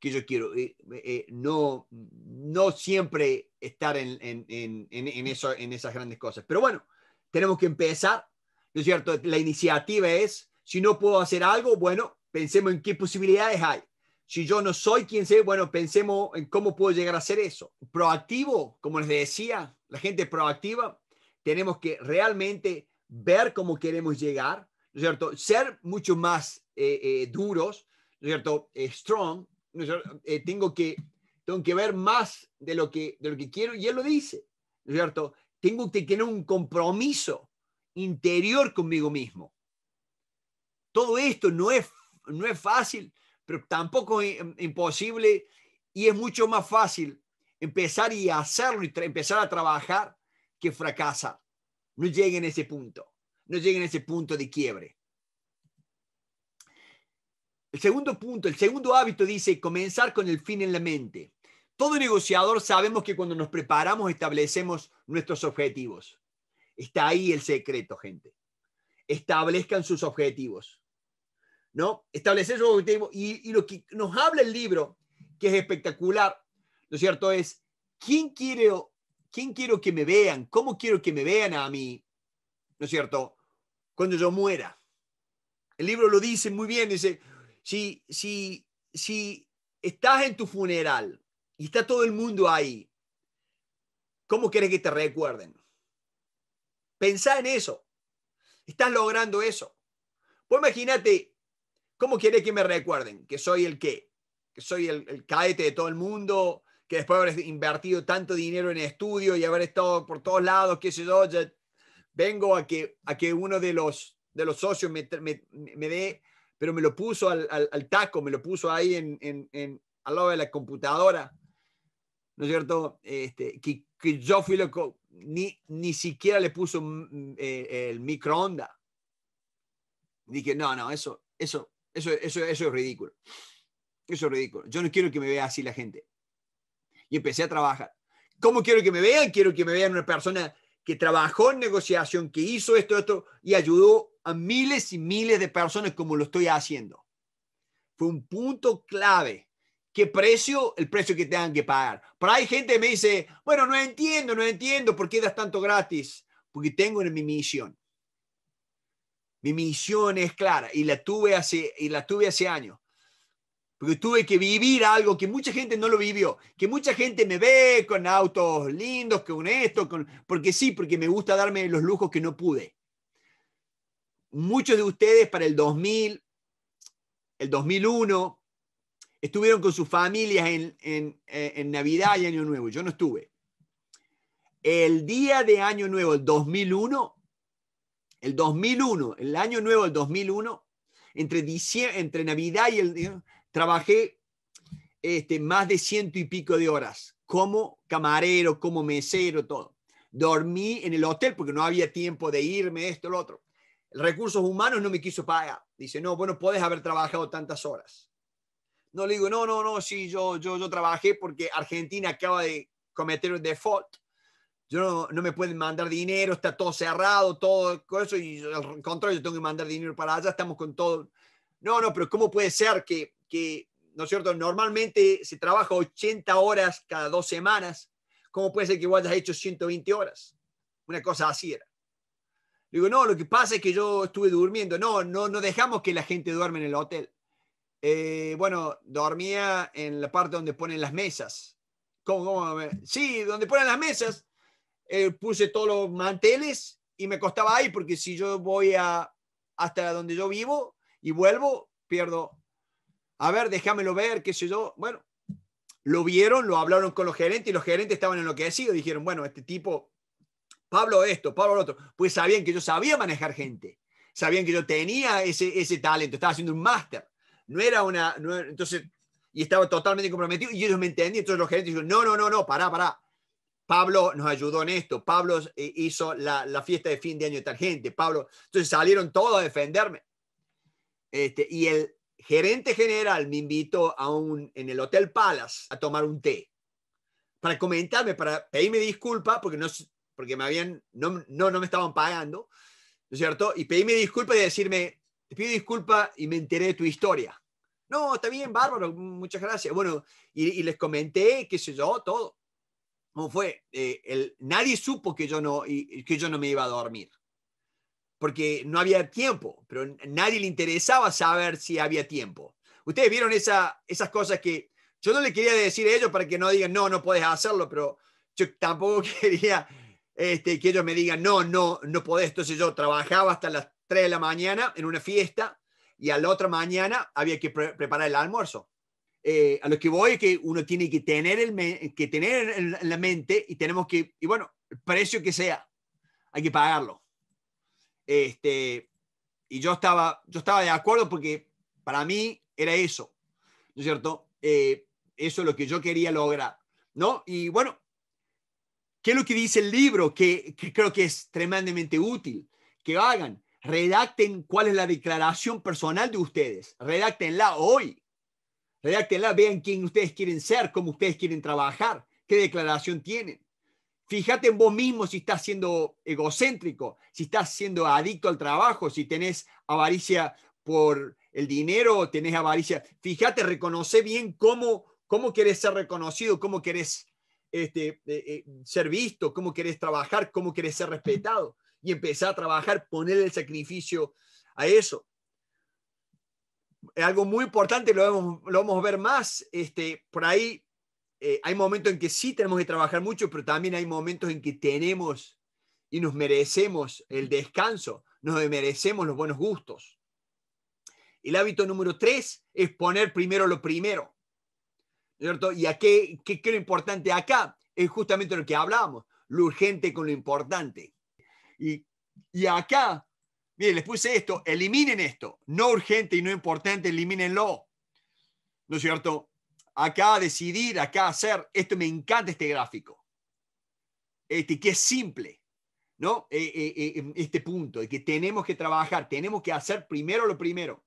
Speaker 1: yo quiero. Eh, eh, no, no siempre estar en, eso, en esas grandes cosas. Pero bueno, tenemos que empezar, ¿no es cierto? La iniciativa es, si no puedo hacer algo, bueno, pensemos en qué posibilidades hay. Si yo no soy quien sé, bueno, pensemos en cómo puedo llegar a hacer eso. Proactivo, como les decía, la gente proactiva, tenemos que realmente ver cómo queremos llegar, ¿no es cierto? Ser mucho más eh, eh, duros, ¿no es cierto? Eh, strong, ¿no es cierto? tengo que tengo que ver más de lo que, lo que quiero, y él lo dice, cierto? Tengo que tener un compromiso interior conmigo mismo. Todo esto no es, no es fácil, pero tampoco es em, imposible, y es mucho más fácil empezar y hacerlo y empezar a trabajar que fracasar. No llegue a ese punto, no llegue a ese punto de quiebre. El segundo punto, el segundo hábito dice comenzar con el fin en la mente. Todo negociador sabemos que cuando nos preparamos establecemos nuestros objetivos. Está ahí el secreto, gente. Establezcan sus objetivos. ¿No? Establecer sus objetivos. Y, lo que nos habla el libro, que es espectacular, ¿no es cierto? Es, ¿quién quiero, ¿quién quiero que me vean? ¿Cómo quiero que me vean a mí? ¿No es cierto? Cuando yo muera. El libro lo dice muy bien, dice, si, si, si estás en tu funeral y está todo el mundo ahí, ¿cómo quieres que te recuerden? Pensá en eso. Estás logrando eso. Pues imagínate, ¿cómo quieres que me recuerden? Que soy el qué? Que soy el, caete de todo el mundo, que después de haber invertido tanto dinero en estudio y haber estado por todos lados, qué sé yo, vengo a que, a que uno de los, de los socios me, me dé pero me lo puso al, taco, me lo puso ahí en, al lado de la computadora, ¿no es cierto? Este, que, yo fui loco, ni, ni siquiera le puso mm, mm, eh, el microonda. Dije, no, no, eso, eso, eso, eso, eso es ridículo. Eso es ridículo. Yo no quiero que me vea así la gente. Y empecé a trabajar. ¿Cómo quiero que me vean? Quiero que me vean una persona que trabajó en negociación, que hizo esto, esto, y ayudó a miles y miles de personas como lo estoy haciendo. Fue un punto clave. ¿Qué precio? El precio que tengan que pagar. Pero hay gente que me dice, bueno, no entiendo, no entiendo por qué das tanto gratis. Porque tengo en mi misión. Mi misión es clara y la tuve hace, y la tuve hace años. Porque tuve que vivir algo que mucha gente no lo vivió. Que mucha gente me ve con autos lindos, con esto, con... porque sí, porque me gusta darme los lujos que no pude muchos de ustedes para el 2000, el 2001, estuvieron con sus familias eh, en, Navidad y Año Nuevo. Yo no estuve. El día de Año Nuevo, el 2001, el 2001, el Año Nuevo el 2001, entre, diciembre, entre Navidad y el... Eh, trabajé este, más de ciento y pico de horas como camarero, como mesero, todo. Dormí en el hotel porque no había tiempo de irme, esto, lo otro recursos humanos no me quiso pagar. Dice, no, bueno, puedes haber trabajado tantas horas. No le digo, no, no, no, sí, yo, yo, yo trabajé porque Argentina acaba de cometer un default. Yo no, me pueden mandar dinero, está todo cerrado, todo eso, y al contrario, yo tengo que mandar dinero para allá, estamos con todo. No, no, pero ¿cómo puede ser que, que ¿no es cierto? Normalmente se trabaja 80 horas cada dos semanas. ¿Cómo puede ser que vos hayas hecho 120 horas? Una cosa así era digo, no, lo que pasa es que yo estuve durmiendo. No, no, no dejamos que la gente duerme en el hotel. Eh, bueno, dormía en la parte donde ponen las mesas. ¿Cómo, cómo? Sí, donde ponen las mesas. Eh, puse todos los manteles y me costaba ahí porque si yo voy a, hasta donde yo vivo y vuelvo, pierdo. A ver, déjamelo ver, qué sé yo. Bueno, lo vieron, lo hablaron con los gerentes y los gerentes estaban enloquecidos. Dijeron, bueno, este tipo Pablo esto, Pablo lo otro, pues sabían que yo sabía manejar gente, sabían que yo tenía ese, ese talento, estaba haciendo un máster, no era una, entonces, y estaba totalmente comprometido y ellos me entendían, entonces los gerentes dijeron, no, no, no, no, pará, pará. Pablo nos ayudó en esto, Pablo eh, hizo la, fiesta de fin de año de tal gente, Pablo, entonces salieron todos a defenderme. Este, y el gerente general me invitó a un, en el Hotel Palace a tomar un té para comentarme, para pedirme disculpas, porque no, porque me habían, no, no, no me estaban pagando, ¿no es cierto? Y mi disculpa y decirme, pido disculpa y me enteré de tu historia. No, está bien, bárbaro, muchas gracias. Bueno, y, les comenté, qué sé yo, todo. ¿Cómo fue? Eh, el, nadie supo que yo, no, y, que yo no me iba a dormir, porque no había tiempo, pero nadie le interesaba saber si había tiempo. Ustedes vieron esa, esas cosas que yo no le quería decir a ellos para que no digan, no, no puedes hacerlo, pero yo tampoco quería este, que ellos me digan, no, no, no podés. Entonces yo trabajaba hasta las 3 de la mañana en una fiesta y a la otra mañana había que preparar el almuerzo. Eh, a lo que voy es que uno tiene que tener, el que tener en la mente y tenemos que, y bueno, el precio que sea, hay que pagarlo. Este, y yo estaba, yo estaba de acuerdo porque para mí era eso, ¿no es cierto? Eh, eso es lo que yo quería lograr, ¿no? Y bueno, ¿Qué es lo que dice el libro? Que, creo que es tremendamente útil que hagan. Redacten cuál es la declaración personal de ustedes. Redactenla hoy. Redactenla, vean quién ustedes quieren ser, cómo ustedes quieren trabajar, qué declaración tienen. Fíjate en vos mismo si estás siendo egocéntrico, si estás siendo adicto al trabajo, si tenés avaricia por el dinero, tenés avaricia. Fíjate, reconoce bien cómo, cómo querés ser reconocido, cómo querés este, eh, eh, ser visto, cómo querés trabajar, cómo querés ser respetado. Y empezar a trabajar, poner el sacrificio a eso. Algo muy importante, lo vamos, lo vamos a ver más, este, por ahí eh, hay momentos en que sí tenemos que trabajar mucho, pero también hay momentos en que tenemos y nos merecemos el descanso, nos merecemos los buenos gustos. El hábito número tres es poner primero lo primero. ¿cierto? ¿Y qué, qué, lo importante acá? Es justamente lo que hablamos lo urgente con lo importante. Y, acá, miren, les puse esto, eliminen esto, no urgente y no importante, elimínenlo. ¿No es cierto? Acá decidir, acá hacer, esto me encanta este gráfico, este, que es simple. ¿no? Eh, eh, eh, em, este punto, de que tenemos que trabajar, tenemos que hacer primero lo primero.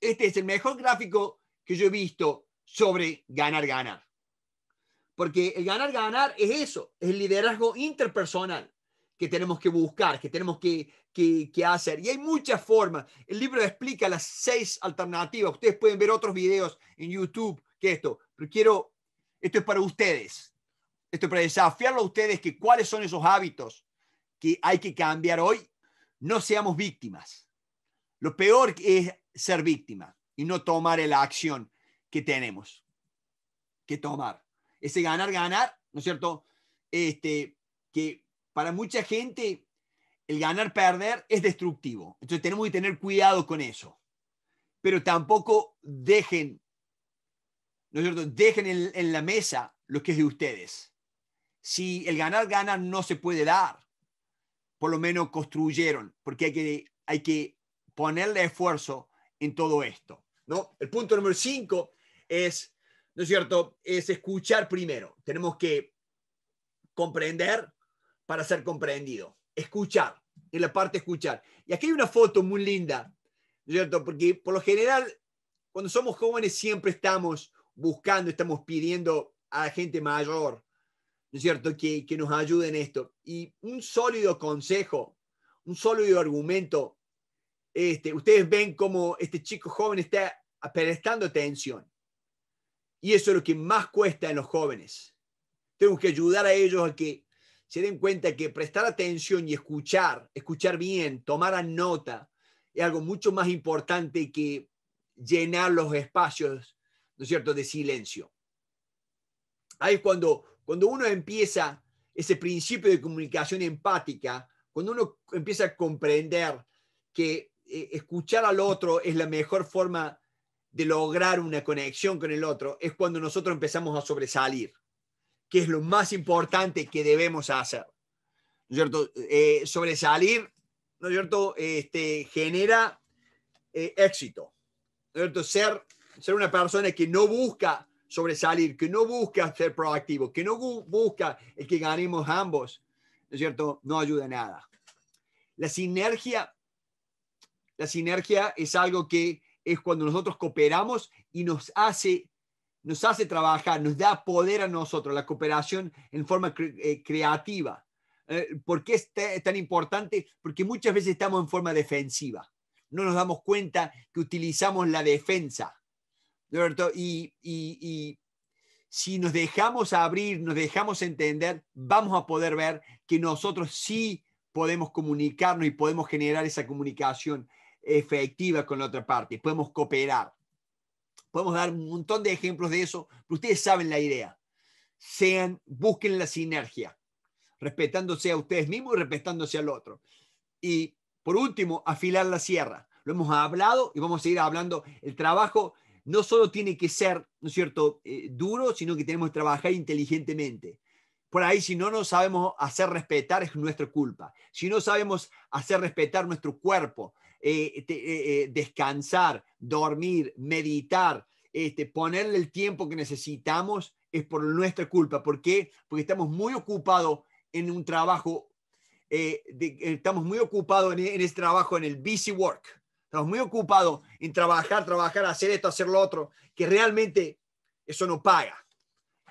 Speaker 1: Este es el mejor gráfico que yo he visto sobre ganar, ganar. Porque el ganar, ganar es eso, es el liderazgo interpersonal que tenemos que buscar, que tenemos que, que, hacer. Y hay muchas formas. El libro explica las seis alternativas. Ustedes pueden ver otros videos en YouTube que esto. Pero quiero, esto es para ustedes. Esto es para desafiarlo a ustedes que cuáles son esos hábitos que hay que cambiar hoy. No seamos víctimas. Lo peor es ser víctima y no tomar la acción que tenemos que tomar. Ese ganar, ganar, ¿no es cierto? Este, que para mucha gente el ganar, perder es destructivo. Entonces tenemos que tener cuidado con eso. Pero tampoco dejen, ¿no es cierto? Dejen en, la mesa lo que es de ustedes. Si el ganar, ganar no se puede dar, por lo menos construyeron, porque hay que, hay que ponerle esfuerzo en todo esto. ¿no? El punto número cinco es, ¿no es cierto?, es escuchar primero. Tenemos que comprender para ser comprendido. Escuchar, en la parte escuchar. Y aquí hay una foto muy linda, ¿no es cierto?, porque por lo general, cuando somos jóvenes siempre estamos buscando, estamos pidiendo a la gente mayor, ¿no es cierto?, que, nos ayude en esto. Y un sólido consejo, un sólido argumento, este, ustedes ven cómo este chico joven está prestando atención. Y eso es lo que más cuesta en los jóvenes. Tenemos que ayudar a ellos a que se den cuenta que prestar atención y escuchar, escuchar bien, tomar nota, es algo mucho más importante que llenar los espacios, ¿no es cierto?, de silencio. Ahí es cuando, cuando uno empieza ese principio de comunicación empática, cuando uno empieza a comprender que eh, escuchar al otro es la mejor forma de lograr una conexión con el otro es cuando nosotros empezamos a sobresalir, que es lo más importante que debemos hacer. ¿No es cierto? Eh, sobresalir, ¿no es cierto? Este, genera eh, éxito. ¿No es cierto? Ser, ser una persona que no busca sobresalir, que no busca ser proactivo, que no busca el que ganemos ambos, ¿no es cierto? No ayuda a nada. La sinergia, la sinergia es algo que es cuando nosotros cooperamos y nos hace, nos hace trabajar, nos da poder a nosotros, la cooperación en forma eh, creativa. Eh, ¿Por qué es tan importante? Porque muchas veces estamos en forma defensiva. No nos damos cuenta que utilizamos la defensa. Y, y si nos dejamos abrir, nos dejamos entender, vamos a poder ver que nosotros sí podemos comunicarnos y podemos generar esa comunicación efectiva con la otra parte, podemos cooperar. Podemos dar un montón de ejemplos de eso, pero ustedes saben la idea. Sean, busquen la sinergia, respetándose a ustedes mismos y respetándose al otro. Y por último, afilar la sierra. Lo hemos hablado y vamos a seguir hablando. El trabajo no solo tiene que ser, ¿no es cierto?, eh, duro, sino que tenemos que trabajar inteligentemente. Por ahí, si no nos sabemos hacer respetar, es nuestra culpa. Si no sabemos hacer respetar nuestro cuerpo, eh, eh, eh, descansar, dormir, meditar, este, ponerle el tiempo que necesitamos es por nuestra culpa. ¿Por Porque estamos muy ocupados en un trabajo, estamos muy ocupados en, en ese trabajo, en el busy work. Estamos muy ocupados en trabajar, trabajar, hacer esto, hacer lo otro, que realmente eso no paga.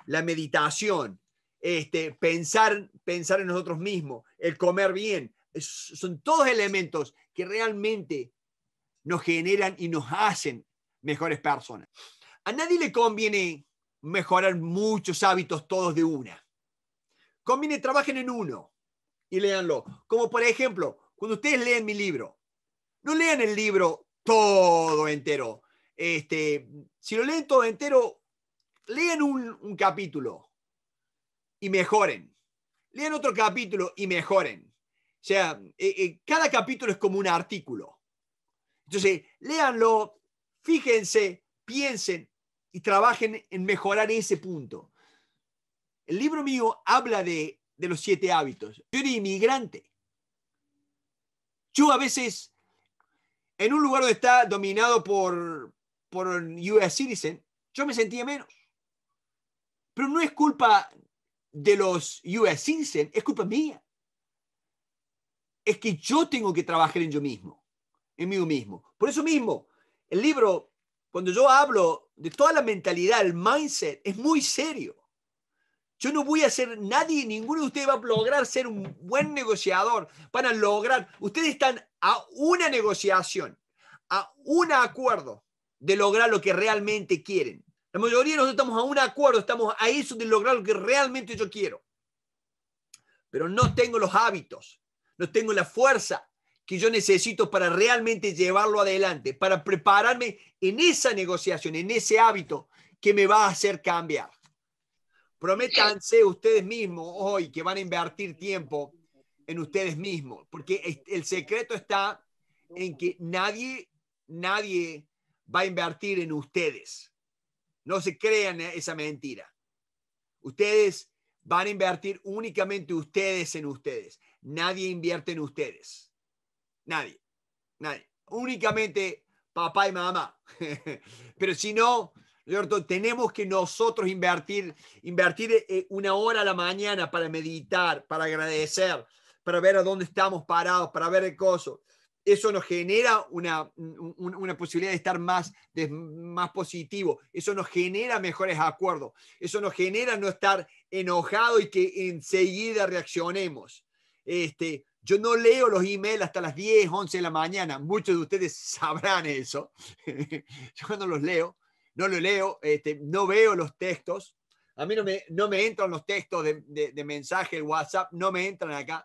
Speaker 1: La meditación, este, pensar, pensar en nosotros mismos, el comer bien, son todos elementos que realmente nos generan y nos hacen mejores personas. A nadie le conviene mejorar muchos hábitos todos de una. Conviene trabajen en uno y leanlo. Como por ejemplo, cuando ustedes leen mi libro, no lean el libro todo entero. Este, si lo leen todo entero, lean un capítulo y mejoren. Lean otro capítulo y mejoren. O sea, eh, eh, cada capítulo es como un artículo. Entonces, léanlo, fíjense, piensen y trabajen en mejorar ese punto. El libro mío habla de, los siete hábitos. Yo era inmigrante. Yo a veces, en un lugar donde está dominado por, por US Citizen, yo me sentía menos. Pero no es culpa de los US Citizen, es culpa mía es que yo tengo que trabajar en yo mismo, en mí mismo. Por eso mismo, el libro, cuando yo hablo de toda la mentalidad, el mindset, es muy serio. Yo no voy a ser nadie, ninguno de ustedes va a lograr ser un buen negociador. Van a lograr, ustedes están a una negociación, a un acuerdo de lograr lo que realmente quieren. La mayoría de nosotros estamos a un acuerdo, estamos a eso de lograr lo que realmente yo quiero. Pero no tengo los hábitos, no tengo la fuerza que yo necesito para realmente llevarlo adelante, para prepararme en esa negociación, en ese hábito que me va a hacer cambiar. Prométanse ustedes mismos hoy que van a invertir tiempo en ustedes mismos, porque el secreto está en que nadie, nadie va a invertir en ustedes. No se crean esa mentira. Ustedes van a invertir únicamente ustedes en ustedes nadie invierte en ustedes. Nadie. Nadie. Únicamente papá y mamá. Pero si no, tenemos que nosotros invertir, invertir eh, una hora a la mañana para meditar, para agradecer, para ver a dónde estamos parados, para ver el coso. Eso nos genera una, una posibilidad de estar más, más positivo. Eso nos genera mejores acuerdos. Eso nos genera no estar enojado y que enseguida reaccionemos. Este, yo no leo los emails hasta las 10, 11 de la mañana. Muchos de ustedes sabrán eso. yo no los leo, no lo leo, este, no veo los textos. A mí no me, no me entran los textos de, de, de mensaje, WhatsApp, no me entran acá.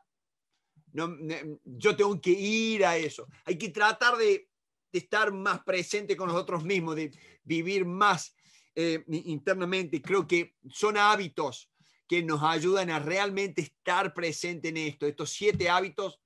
Speaker 1: yo tengo que ir a eso. Hay que tratar de, estar más presente con nosotros mismos, de vivir más eh, internamente. Creo que son hábitos que nos ayudan a realmente estar presente en esto. Estos siete hábitos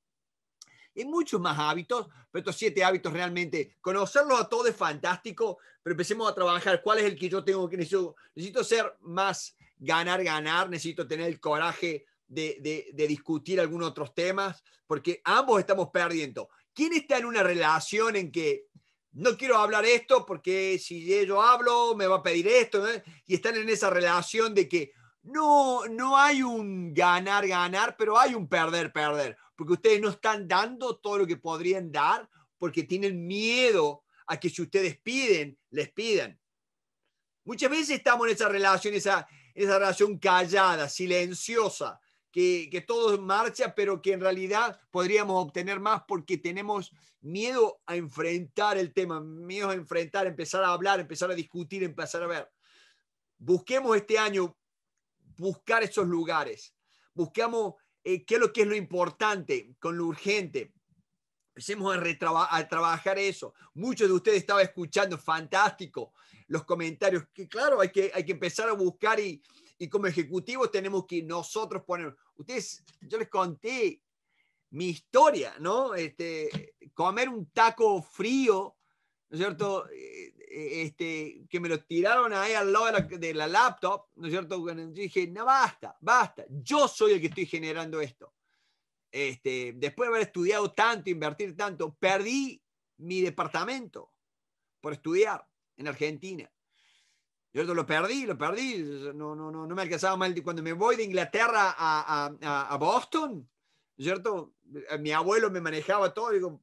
Speaker 1: y muchos más hábitos, pero estos siete hábitos realmente, conocerlos a todos es fantástico, pero empecemos a trabajar cuál es el que yo tengo que necesito. Necesito ser más ganar, ganar, necesito tener el coraje de, discutir algunos otros temas, porque ambos estamos perdiendo. ¿Quién está en una relación en que no quiero hablar esto porque si yo hablo me va a pedir esto? Y están en esa relación de que no, no hay un ganar, ganar, pero hay un perder, perder, porque ustedes no están dando todo lo que podrían dar porque tienen miedo a que si ustedes piden, les pidan. Muchas veces estamos en esa relación, esa, esa relación callada, silenciosa, que, que todo marcha, pero que en realidad podríamos obtener más porque tenemos miedo a enfrentar el tema, miedo a enfrentar, empezar a hablar, empezar a discutir, empezar a ver. Busquemos este año buscar esos lugares. Buscamos eh, qué es lo que es lo importante con lo urgente. Empecemos a, a trabajar eso. Muchos de ustedes estaban escuchando, fantástico, los comentarios. Que claro, hay que, hay que empezar a buscar y, y como ejecutivos tenemos que nosotros poner. Ustedes, yo les conté mi historia, ¿no? Este, comer un taco frío ¿no es cierto? Eh, eh, este, que me lo tiraron ahí al lado de la, laptop, ¿no es cierto? dije, no, basta, basta, yo soy el que estoy generando esto. Este, después de haber estudiado tanto, invertir tanto, perdí mi departamento por estudiar en Argentina. Yo lo perdí, lo perdí. No, no, no, me alcanzaba mal. Cuando me voy de Inglaterra a, a, a Boston, ¿cierto? Mi abuelo me manejaba todo. Digo,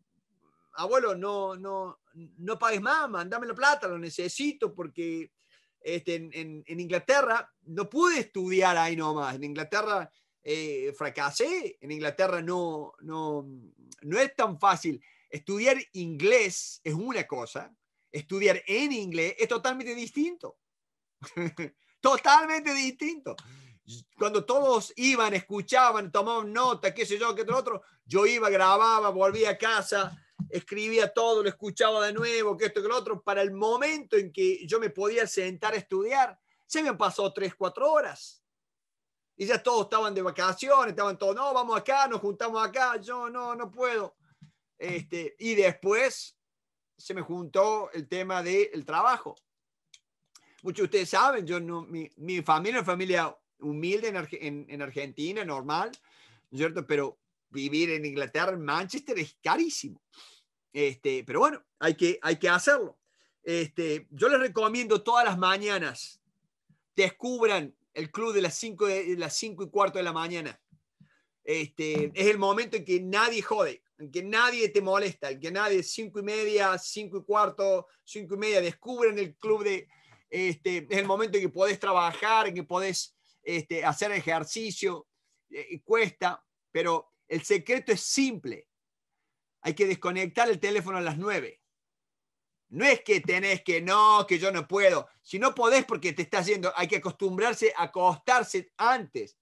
Speaker 1: abuelo, no, no, no pagues más, mandame la plata, lo necesito porque este, en, Inglaterra no pude estudiar ahí nomás. En Inglaterra eh, fracasé, en Inglaterra no, no, no es tan fácil. Estudiar inglés es una cosa, estudiar en inglés es totalmente distinto. totalmente distinto. Cuando todos iban, escuchaban, tomaban nota, qué sé yo, qué otro, yo iba, grababa, volvía a casa, escribía todo, lo escuchaba de nuevo, que esto, que lo otro, para el momento en que yo me podía sentar a estudiar, se me han pasó tres, cuatro horas. Y ya todos estaban de vacaciones, estaban todos, no, vamos acá, nos juntamos acá, yo no, no puedo. Este, y después se me juntó el tema del trabajo. Muchos de ustedes saben, yo mi, mi familia es familia humilde en, en, Argentina, normal, ¿cierto? Pero vivir en Inglaterra, en Manchester, es carísimo. Este, pero bueno, hay que, hay que hacerlo. Este, yo les recomiendo todas las mañanas, descubran el club de las 5 las cinco y cuarto de la mañana. Este, es el momento en que nadie jode, en que nadie te molesta, en que nadie, cinco y media, cinco y cuarto, cinco y media, descubren el club de, este, es el momento en que podés trabajar, en que podés este, hacer ejercicio, eh, cuesta, pero el secreto es simple, hay que desconectar el teléfono a las 9. No es que tenés que no, que yo no puedo. Si no podés porque te estás yendo, hay que acostumbrarse a acostarse antes.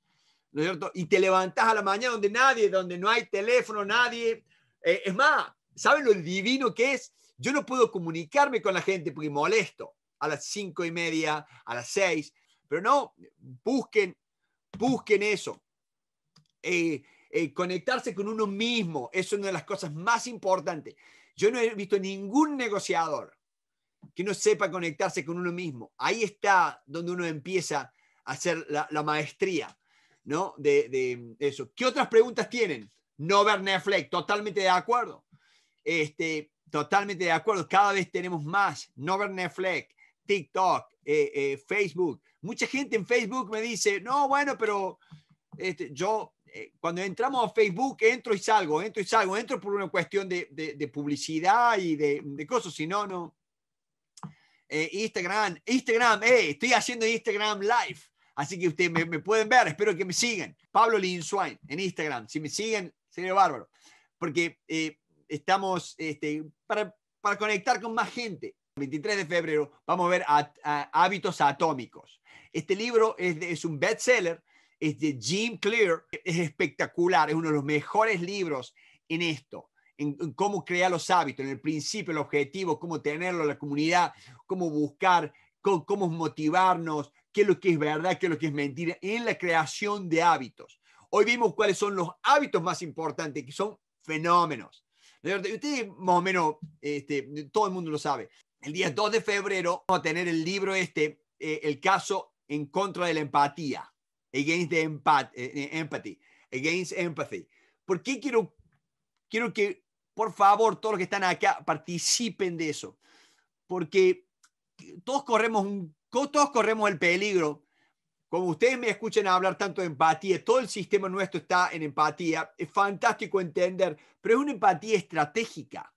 Speaker 1: ¿No es cierto? Y te levantás a la mañana donde nadie, donde no hay teléfono, nadie. Eh, es más, ¿saben lo divino que es? Yo no puedo comunicarme con la gente porque molesto a las cinco y media, a las seis. Pero no, busquen, busquen eso. Eh, eh, conectarse con uno mismo es una de las cosas más importantes. Yo no he visto ningún negociador que no sepa conectarse con uno mismo. Ahí está donde uno empieza a hacer la, maestría, ¿no? De, eso. ¿Qué otras preguntas tienen? No ver Netflix, totalmente de acuerdo. Este, totalmente de acuerdo. Cada vez tenemos más. No ver Netflix, TikTok, eh, eh, Facebook. Mucha gente en Facebook me dice, no, bueno, pero este, yo eh, cuando entramos a Facebook, entro y salgo, entro y salgo, entro por una cuestión de, publicidad y de, cosas, si no, no. Eh, Instagram, Instagram, eh, estoy haciendo Instagram live, así que ustedes me, pueden ver, espero que me sigan. Pablo Linzwein en Instagram, si me siguen, sería bárbaro, porque estamos este, para, conectar con más gente. 23 de febrero vamos a ver a, Hábitos Atómicos. Este libro es, es un bestseller es de Jim Clear, es espectacular, es uno de los mejores libros en esto, en, cómo crear los hábitos, en el principio, el objetivo, cómo tenerlo, la comunidad, cómo buscar, cómo, motivarnos, qué es lo que es verdad, qué es lo que es mentira, en la creación de hábitos. Hoy vimos cuáles son los hábitos más importantes, que son fenómenos. Ustedes más o menos, este, todo el mundo lo sabe. El día 2 de febrero vamos a tener el libro este, eh, El caso en contra de la empatía against the eh, eh, empathy, against empathy. ¿Por qué quiero, quiero que, por favor, todos los que están acá participen de eso? Porque todos corremos, un, todos corremos el peligro. Como ustedes me escuchan hablar tanto de empatía, todo el sistema nuestro está en empatía. Es fantástico entender, pero es una empatía estratégica.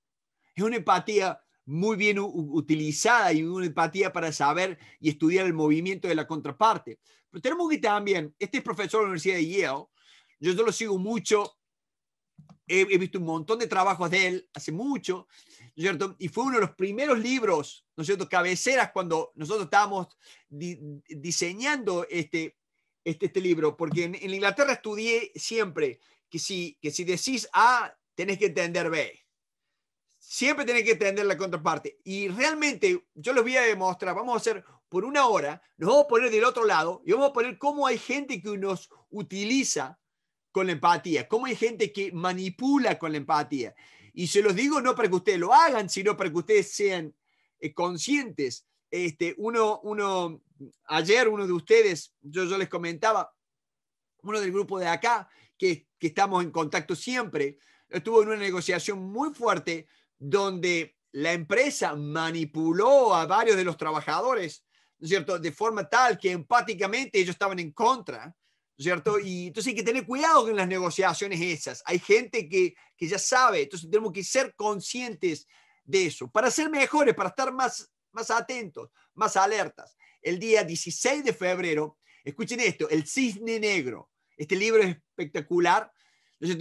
Speaker 1: Es una empatía muy bien utilizada y una empatía para saber y estudiar el movimiento de la contraparte tenemos que también, este es profesor de la Universidad de Yale, yo, lo sigo mucho, he, visto un montón de trabajos de él hace mucho, cierto? Y fue uno de los primeros libros, ¿no es cierto?, cabeceras cuando nosotros estábamos diseñando este, este, este, libro, porque en, Inglaterra estudié siempre que si, que si decís A, tenés que entender B. Siempre tenés que entender la contraparte. Y realmente, yo les voy a demostrar, vamos a hacer por una hora, nos vamos a poner del otro lado y vamos a poner cómo hay gente que nos utiliza con la empatía, cómo hay gente que manipula con la empatía. Y se los digo no para que ustedes lo hagan, sino para que ustedes sean eh, conscientes. Este, uno, uno, ayer uno de ustedes, yo, yo les comentaba, uno del grupo de acá, que, que estamos en contacto siempre, estuvo en una negociación muy fuerte donde la empresa manipuló a varios de los trabajadores cierto? De forma tal que empáticamente ellos estaban en contra, cierto? Y entonces hay que tener cuidado con las negociaciones esas. Hay gente que, que ya sabe, entonces tenemos que ser conscientes de eso, para ser mejores, para estar más, más atentos, más alertas. El día 16 de febrero, escuchen esto, El Cisne Negro. Este libro es espectacular, de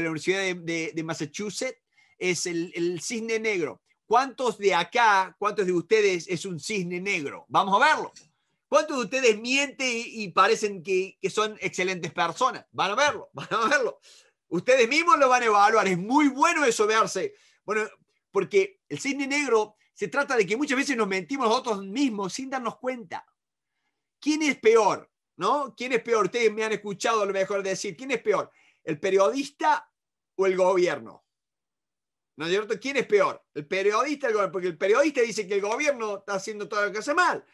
Speaker 1: la Universidad de, Massachusetts. Es el Cisne Negro ¿Cuántos de acá, cuántos de ustedes es un cisne negro? Vamos a verlo. ¿Cuántos de ustedes mienten y, parecen que, son excelentes personas? Van a verlo, van a verlo. Ustedes mismos lo van a evaluar. Es muy bueno eso verse. Bueno, porque el cisne negro se trata de que muchas veces nos mentimos nosotros mismos sin darnos cuenta. ¿Quién es peor? ¿No? ¿Quién es peor? Ustedes me han escuchado a lo mejor decir, ¿quién es peor? ¿El periodista o el gobierno? ¿Quién es peor? ¿El periodista? Porque el periodista dice que el gobierno está haciendo todo lo que hace mal.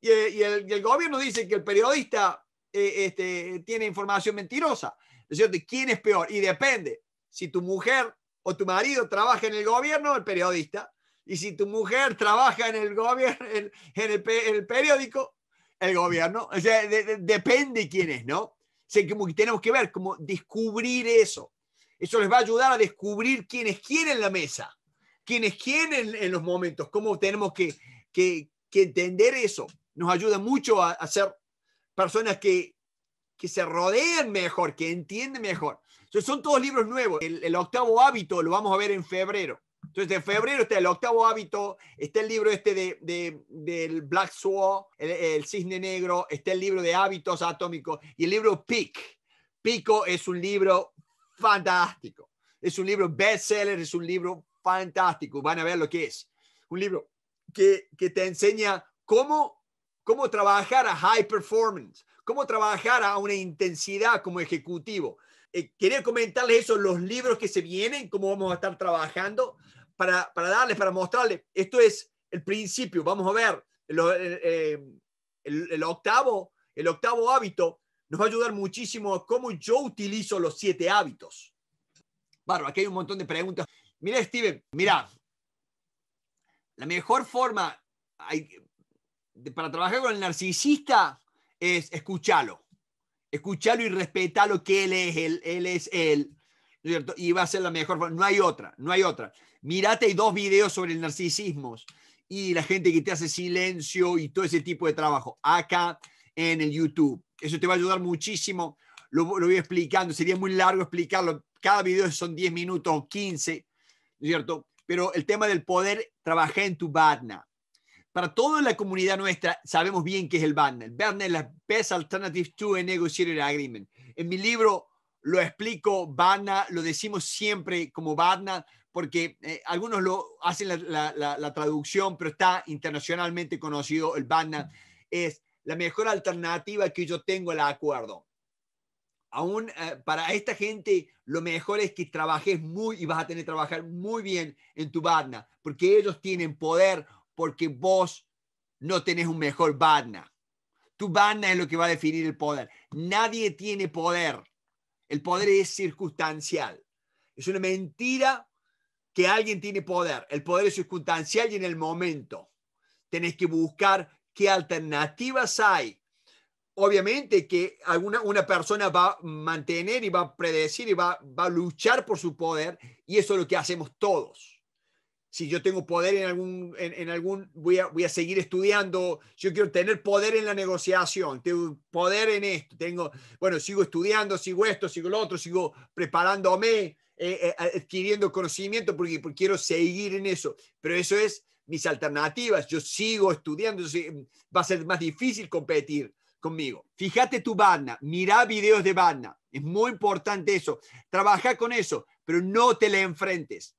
Speaker 1: Y, eh, el, gobierno dice que el periodista eh, este, tiene información mentirosa. es ¿Quién es peor? Y depende. Si tu mujer o tu marido trabaja en el gobierno, el periodista. Y si tu mujer trabaja en el gobierno, en, el, periódico, el gobierno. O sea, depende quién es, ¿no? tenemos que ver, cómo descubrir eso. Eso les va a ayudar a descubrir quiénes quieren la mesa, quiénes quieren en los momentos, cómo tenemos que, que, entender eso. Nos ayuda mucho a, ser personas que, se rodean mejor, que entienden mejor. Entonces, son todos libros nuevos. El, octavo hábito lo vamos a ver en febrero. Entonces, en febrero está el octavo hábito, está el libro este de, de del Black Swan, el, cisne negro, está el libro de hábitos atómicos y el libro Pico. Pico es un libro fantástico. Es un libro bestseller, es un libro fantástico. Van a ver lo que es. Un libro que, que te enseña cómo, cómo trabajar a high performance, cómo trabajar a una intensidad como ejecutivo. Eh, quería comentarles eso, los libros que se vienen, cómo vamos a estar trabajando para, para darles, para mostrarles. Esto es el principio. Vamos a ver eh, eh, el octavo, el octavo hábito nos va a ayudar muchísimo a cómo yo utilizo los siete hábitos. Bárbaro, aquí hay un montón de preguntas. Mira, Steven, mira, la mejor forma para trabajar con el narcisista es escucharlo. Escucharlo y respetar que él es, él, es él. Y va a ser la mejor forma. No hay otra, no hay otra. Mírate hay dos videos sobre el narcisismo y la gente que te hace silencio y todo ese tipo de trabajo acá en el YouTube. Eso te va a ayudar muchísimo. Lo, voy explicando, sería muy largo explicarlo. Cada video son 10 minutos o 15, cierto? Pero el tema del poder, trabajé en tu Badna. Para toda la comunidad nuestra sabemos bien qué es el BADNA. El BADNA es la Best Alternative to a Negotiated Agreement. En mi libro lo explico, BADNA, lo decimos siempre como BADNA, porque eh, algunos lo hacen la, traducción, pero está internacionalmente conocido el BADNA. Es la mejor alternativa que yo tengo el acuerdo. Aún eh, para esta gente, lo mejor es que trabajes muy y vas a tener que trabajar muy bien en tu badna, porque ellos tienen poder, porque vos no tenés un mejor badna. Tu badna es lo que va a definir el poder. Nadie tiene poder. El poder es circunstancial. Es una mentira que alguien tiene poder. El poder es circunstancial y en el momento. Tenés que buscar qué alternativas hay. Obviamente que alguna, una persona va a mantener y va a predecir y va, a luchar por su poder y eso es lo que hacemos todos. Si yo tengo poder en algún, en, algún voy, a, voy a seguir estudiando, yo quiero tener poder en la negociación, tengo poder en esto, tengo, bueno, sigo estudiando, sigo esto, sigo lo otro, sigo preparándome, eh, eh, adquiriendo conocimiento porque quiero seguir en eso, pero eso es mis alternativas, yo sigo estudiando, mm, va a ser más difícil competir conmigo. Fíjate tu banda, mira videos de banda, es muy importante eso, trabaja con eso, pero no te le enfrentes.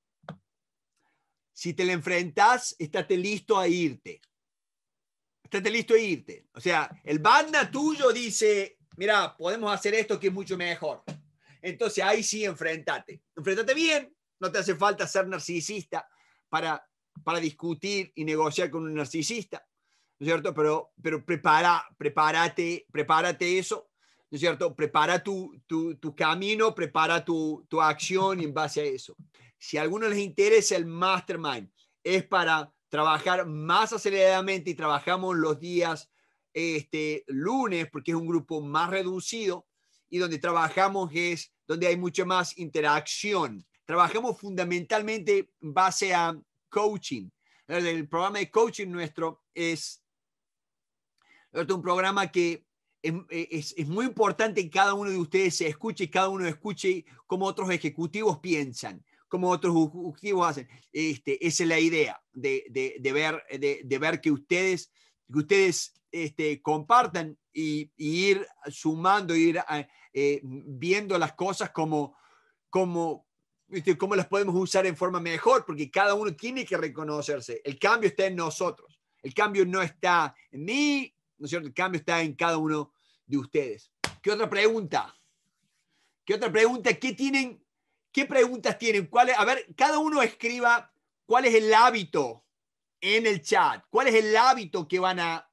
Speaker 1: Si te le enfrentas, estate listo a irte. Estate listo a irte. O sea, el banda tuyo dice, mira, podemos hacer esto que es mucho mejor. Entonces ahí sí, enfrentate. Enfrentate bien, no te hace falta ser narcisista para para discutir y negociar con un narcisista, ¿no es cierto? Pero, pero prepara, prepárate, prepárate eso, ¿no es cierto? Prepara tu, camino, prepara tu, tu acción en base a eso. Si a alguno les interesa el mastermind, es para trabajar más aceleradamente y trabajamos los días este, lunes, porque es un grupo más reducido y donde trabajamos es donde hay mucha más interacción. Trabajamos fundamentalmente en base a coaching. El programa de coaching nuestro es un programa que es, muy importante que cada uno de ustedes se escuche y cada uno escuche cómo otros ejecutivos piensan, cómo otros ejecutivos hacen. Este, esa es la idea de, ver, de, ver que ustedes, que ustedes este, compartan y, ir sumando, ir eh, viendo las cosas como, como, cómo las podemos usar en forma mejor, porque cada uno tiene que reconocerse. El cambio está en nosotros. El cambio no está en mí, ¿no es El cambio está en cada uno de ustedes. ¿Qué otra pregunta? ¿Qué otra pregunta? ¿Qué tienen? ¿Qué preguntas tienen? A ver, cada uno escriba cuál es el hábito en el chat. ¿Cuál es el hábito que van a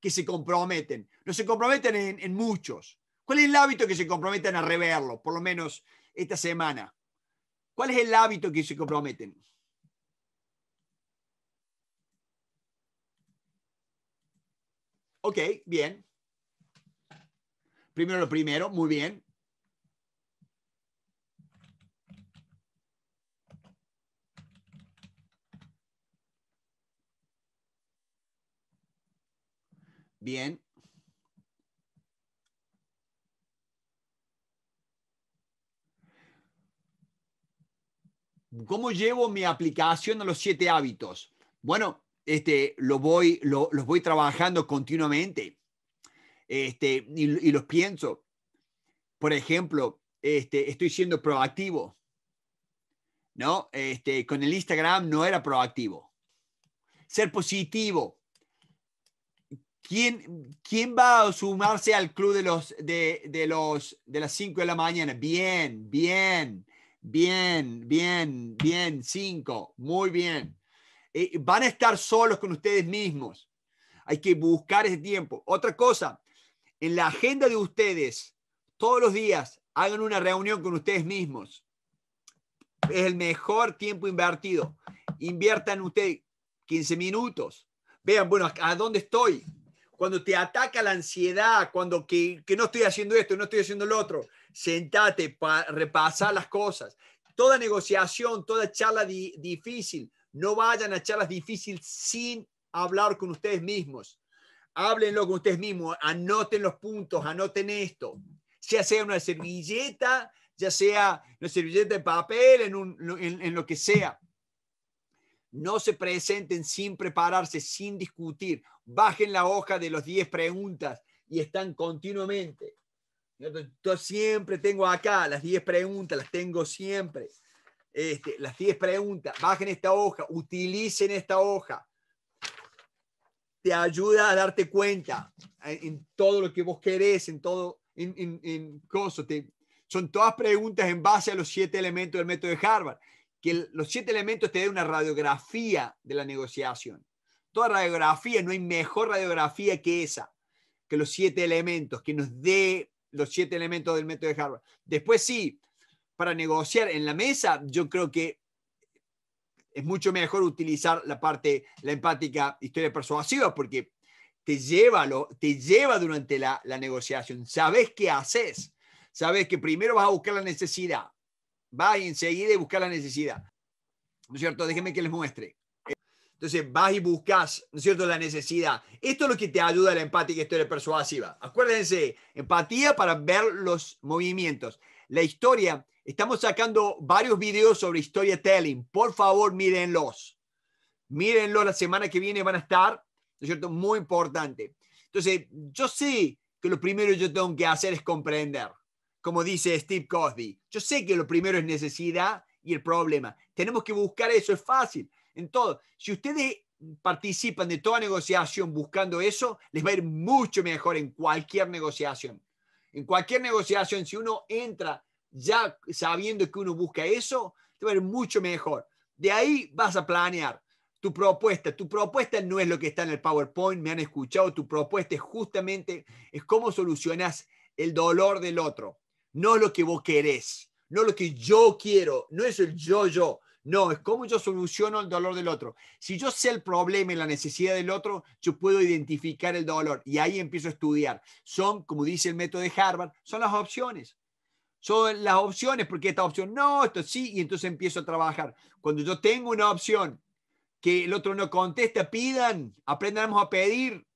Speaker 1: que se comprometen? No se comprometen en muchos. ¿Cuál es el hábito que se comprometen a reverlo, por lo menos esta semana? ¿Cuál es el hábito que se comprometen? Ok, bien. Primero lo primero, muy bien. Bien. ¿Cómo llevo mi aplicación a los siete hábitos? Bueno, este, lo voy, los voy trabajando continuamente este, y, los pienso. Por ejemplo, este, estoy siendo proactivo. ¿no? Este, con el Instagram no era proactivo. Ser positivo. ¿Quién, quién va a sumarse al club de, los, de, los, de las 5 de la mañana? Bien, bien. Bien, bien, bien. Cinco. Muy bien. Eh, van a estar solos con ustedes mismos. Hay que buscar ese tiempo. Otra cosa, en la agenda de ustedes, todos los días, hagan una reunión con ustedes mismos. Es el mejor tiempo invertido. Inviertan ustedes 15 minutos. Vean, bueno, ¿a dónde estoy? Cuando te ataca la ansiedad, cuando que, que no estoy haciendo esto, no estoy haciendo lo otro, sentate, para repasar las cosas. Toda negociación, toda charla difícil, no vayan a charlas difíciles sin hablar con ustedes mismos. Háblenlo con ustedes mismos, anoten los puntos, anoten esto. Ya sea una servilleta, ya sea una servilleta de papel, en, lo que sea. No se presenten sin prepararse, sin discutir. Bajen la hoja de las 10 preguntas y están continuamente. Yo siempre tengo acá las 10 preguntas, las tengo siempre. Este, las 10 preguntas, bajen esta hoja, utilicen esta hoja. Te ayuda a darte cuenta eh, en, todo lo que vos querés, en todo, en, cosas. son todas preguntas en base a los 7 elementos del método de Harvard. Que los siete elementos te den una radiografía de la negociación. Toda radiografía, no hay mejor radiografía que esa, que los siete elementos, que nos dé los siete elementos del método de Harvard. Después sí, para negociar en la mesa, yo creo que es mucho mejor utilizar la parte, la empática historia persuasiva, porque te lleva, lo, te lleva durante la, negociación. Sabes qué haces. Sabes que primero vas a buscar la necesidad. Vas enseguida y buscar la necesidad. ¿No es cierto? Déjenme que les muestre. Entonces vas y buscas, ¿no es cierto?, la necesidad. Esto es lo que te ayuda a la empática historia persuasiva. Acuérdense, empatía para ver los movimientos. La historia, estamos sacando varios videos sobre storytelling. Por favor, mírenlos. Mírenlos, la semana que viene van a estar, ¿no es cierto?, muy importante. Entonces, yo sé que lo primero yo tengo que hacer es comprender, como dice Steve Cosby. Yo sé que lo primero es necesidad y el problema. Tenemos que buscar eso, es fácil en todo. Si ustedes participan de toda negociación buscando eso, les va a ir mucho mejor en cualquier negociación. En cualquier negociación, si uno entra ya sabiendo que uno busca eso, te va a ir mucho mejor. De ahí vas a planear tu propuesta. Tu propuesta no es lo que está en el PowerPoint, me han escuchado, tu propuesta es justamente es cómo solucionas el dolor del otro, no lo que vos querés, no lo que yo quiero, no es el yo-yo, no, es cómo yo soluciono el dolor del otro. Si yo sé el problema y la necesidad del otro, yo puedo identificar el dolor y ahí empiezo a estudiar. Son, como dice el método de Harvard, son las opciones. Son las opciones, porque esta opción no, esto sí, y entonces empiezo a trabajar. Cuando yo tengo una opción que el otro no contesta, pidan, aprendamos a pedir.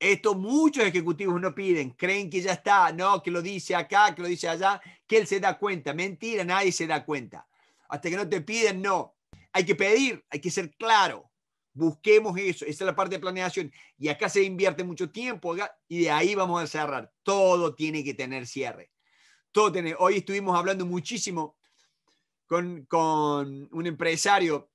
Speaker 1: Esto muchos ejecutivos no piden, creen que ya está, no, que lo dice acá, que lo dice allá, que él se da cuenta. Mentira, nadie se da cuenta hasta que no te piden no. Hay que pedir, hay que ser claro. Busquemos eso, esa es la parte de planeación. Y acá se invierte mucho tiempo y de ahí vamos a cerrar. Todo tiene que tener cierre. Todo Hoy estuvimos hablando muchísimo con, un empresario.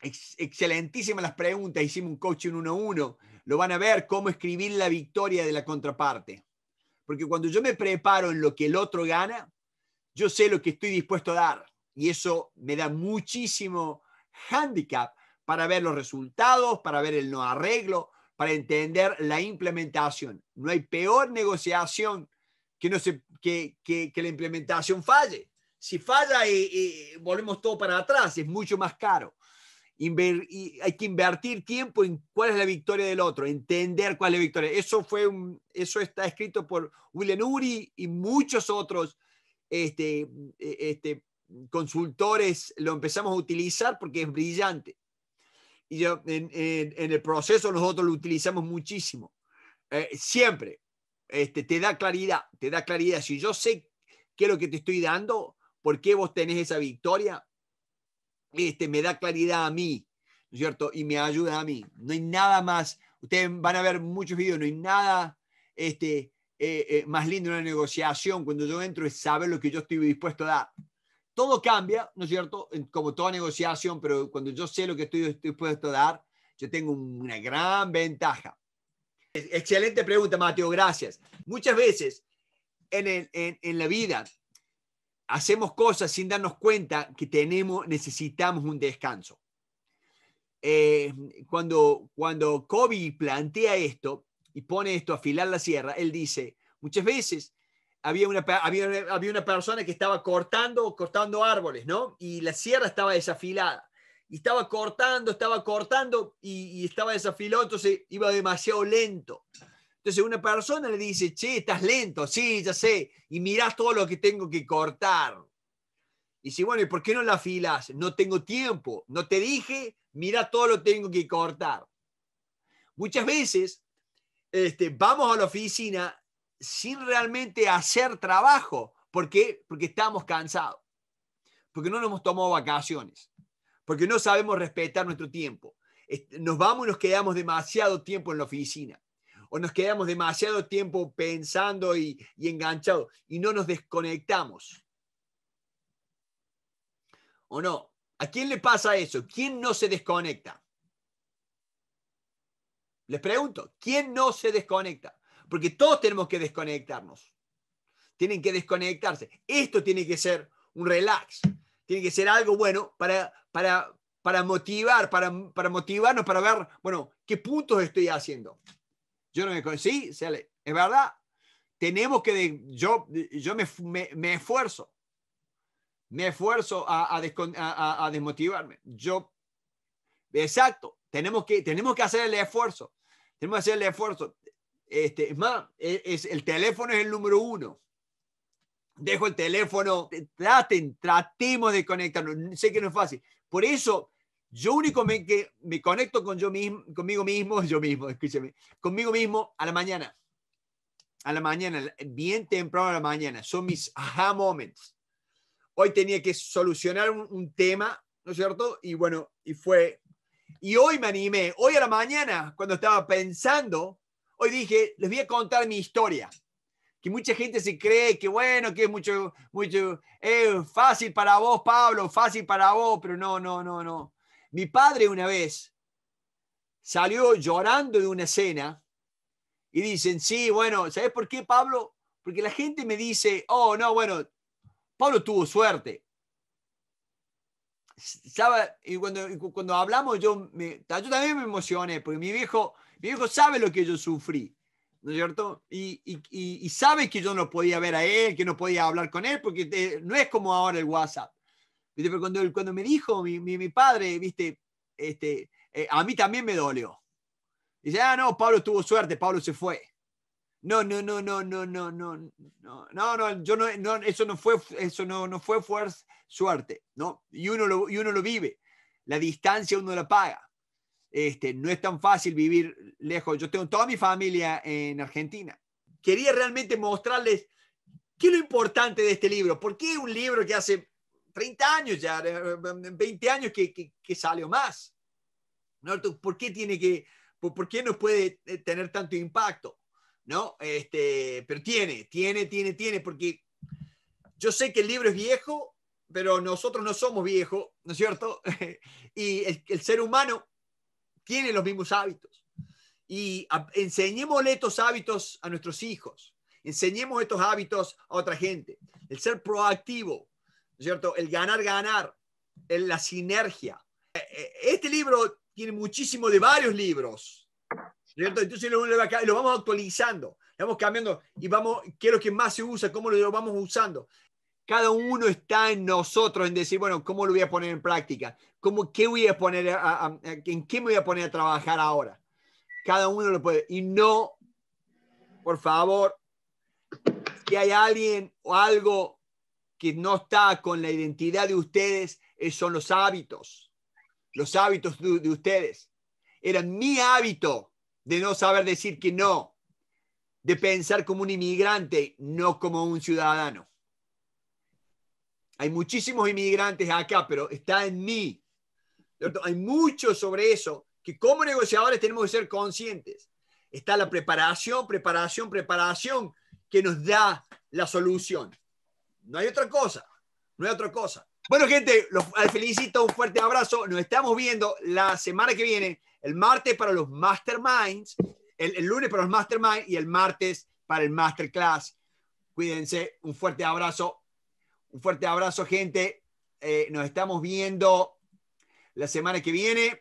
Speaker 1: excelentísimas las preguntas, hicimos un coaching uno a uno. Lo van a ver cómo escribir la victoria de la contraparte. Porque cuando yo me preparo en lo que el otro gana, yo sé lo que estoy dispuesto a dar. Y eso me da muchísimo handicap para ver los resultados, para ver el no arreglo, para entender la implementación. No hay peor negociación que, no se, que, que, la implementación falle. Si falla, y eh, eh, volvemos todo para atrás, es mucho más caro. hay que invertir tiempo en cuál es la victoria del otro, entender cuál es la victoria. Eso, fue eso está escrito por William Uri y muchos otros este, eh, este, consultores lo empezamos a utilizar porque es brillante. Y yo, en, el proceso nosotros lo utilizamos muchísimo. Eh, siempre. Este, te da claridad, te da claridad. Si yo sé qué es lo que te estoy dando, por qué vos tenés esa victoria, este, me da claridad a mí, cierto? Y me ayuda a mí. No hay nada más. Ustedes van a ver muchos videos, no hay nada este, eh, eh, más lindo en una negociación cuando yo entro es saber lo que yo estoy dispuesto a dar todo cambia, ¿no es cierto? Como toda negociación, pero cuando yo sé lo que estoy, dispuesto a dar, yo tengo una gran ventaja. Excelente pregunta, Mateo, gracias. Muchas veces en, la vida hacemos cosas sin darnos cuenta que tenemos, necesitamos un descanso. Eh, cuando, cuando Kobe plantea esto y pone esto a afilar la sierra, él dice, muchas veces había una, había, había una persona que estaba cortando, cortando árboles, ¿no? Y la sierra estaba desafilada. Y estaba cortando, estaba cortando y, estaba desafilado, entonces iba demasiado lento. Entonces una persona le dice, che, estás lento, sí, ya sé, y mirás todo lo que tengo que cortar. Y dice, bueno, ¿y por qué no la afilas? No tengo tiempo, no te dije, mira todo lo que tengo que cortar. Muchas veces este, vamos a la oficina sin realmente hacer trabajo. ¿Por qué? Porque estamos cansados, porque no nos hemos tomado vacaciones, porque no sabemos respetar nuestro tiempo. Nos vamos y nos quedamos demasiado tiempo en la oficina, o nos quedamos demasiado tiempo pensando y, y enganchados, y no nos desconectamos. ¿O no? ¿A quién le pasa eso? ¿Quién no se desconecta? Les pregunto, ¿quién no se desconecta? porque todos tenemos que desconectarnos. Tienen que desconectarse. Esto tiene que ser un relax, tiene que ser algo bueno para, para, para motivar, para, para motivarnos, para ver, bueno, qué puntos estoy haciendo. Yo no me sí, es verdad. Tenemos que, yo, yo me, me, esfuerzo, me esfuerzo a, desmotivarme. Yo, exacto, tenemos que, tenemos que hacer el esfuerzo. Tenemos que hacer el esfuerzo. Este, es más, e, es, el teléfono es el número uno. Dejo el teléfono, traten, tratemos de conectarnos. Sé que no es fácil. Por eso, yo único me, que me conecto con yo mismo, conmigo mismo, yo mismo, escúcheme, conmigo mismo a la mañana. A la mañana, bien temprano a la mañana. Son mis aha moments. Hoy tenía que solucionar un, un tema, ¿no es cierto? Y bueno, y fue. Y hoy me animé, hoy a la mañana, cuando estaba pensando, Hoy dije, les voy a contar mi historia. Que mucha gente se cree que bueno, que es mucho, mucho, fácil para vos, Pablo, fácil para vos, pero no, no, no, no. Mi padre una vez salió llorando de una cena y dicen, sí, bueno, ¿sabes por qué, Pablo? Porque la gente me dice, oh, no, bueno, Pablo tuvo suerte. ¿Sabe? Y cuando, cuando hablamos, yo, me, yo también me emocioné, porque mi viejo mi hijo sabe lo que yo sufrí, ¿no es cierto? Y, sabe que yo no podía ver a él, que no podía hablar con él, porque no es como ahora el WhatsApp. ¿Viste? Pero cuando, cuando me dijo mi, mi, padre, ¿viste? Este, eh, a mí también me dolió. Dice, ah, no, Pablo tuvo suerte, Pablo se fue. No, no, no, no, no, no, no, no, no, no, yo no, no eso no fue, eso no, no fue fuerza, suerte, ¿no? Y uno, lo, y uno lo vive. La distancia uno la paga. Este, no es tan fácil vivir lejos. Yo tengo toda mi familia en Argentina. Quería realmente mostrarles qué es lo importante de este libro. ¿Por qué un libro que hace 30 años ya, 20 eh, eh, años que, que, salió más? ¿No? ¿Por qué tiene que, por, qué no puede eh, tener tanto impacto? ¿No? Este, pero tiene, tiene, tiene, tiene, porque yo sé que el libro es viejo, pero nosotros no somos viejos, ¿no es cierto? y el ser humano tienen los mismos hábitos. Y enseñemos estos hábitos a nuestros hijos. Enseñemos estos hábitos a otra gente. El ser proactivo, ¿cierto? El ganar, ganar, la sinergia. Eh, eh, este libro tiene muchísimo de varios libros. ¿cierto? Entonces lo, vamos actualizando, vamos cambiando y vamos, lo que más se usa, cómo lo vamos usando. Cada uno está en nosotros en decir, bueno, ¿cómo lo voy a poner en práctica? ¿Cómo, ¿Qué voy a poner, en qué me voy a poner a trabajar ahora? Cada uno lo puede. Y no, por favor, que hay alguien o algo que no está con la identidad de ustedes, son los hábitos. Los hábitos de ustedes. Era mi hábito de no saber decir que no, de pensar como un inmigrante, no como un ciudadano. Hay muchísimos inmigrantes acá, pero está en mí. Hay mucho sobre eso, que como negociadores tenemos que ser conscientes. Está la preparación, preparación, preparación que nos da la solución. No hay otra cosa, no hay otra cosa. Bueno, gente, los felicito, un fuerte abrazo. Nos estamos viendo la semana que viene, el martes para los masterminds, el, lunes para los masterminds y el martes para el masterclass. Cuídense, un fuerte abrazo. Un fuerte abrazo, gente. Eh, nos estamos viendo la semana que viene.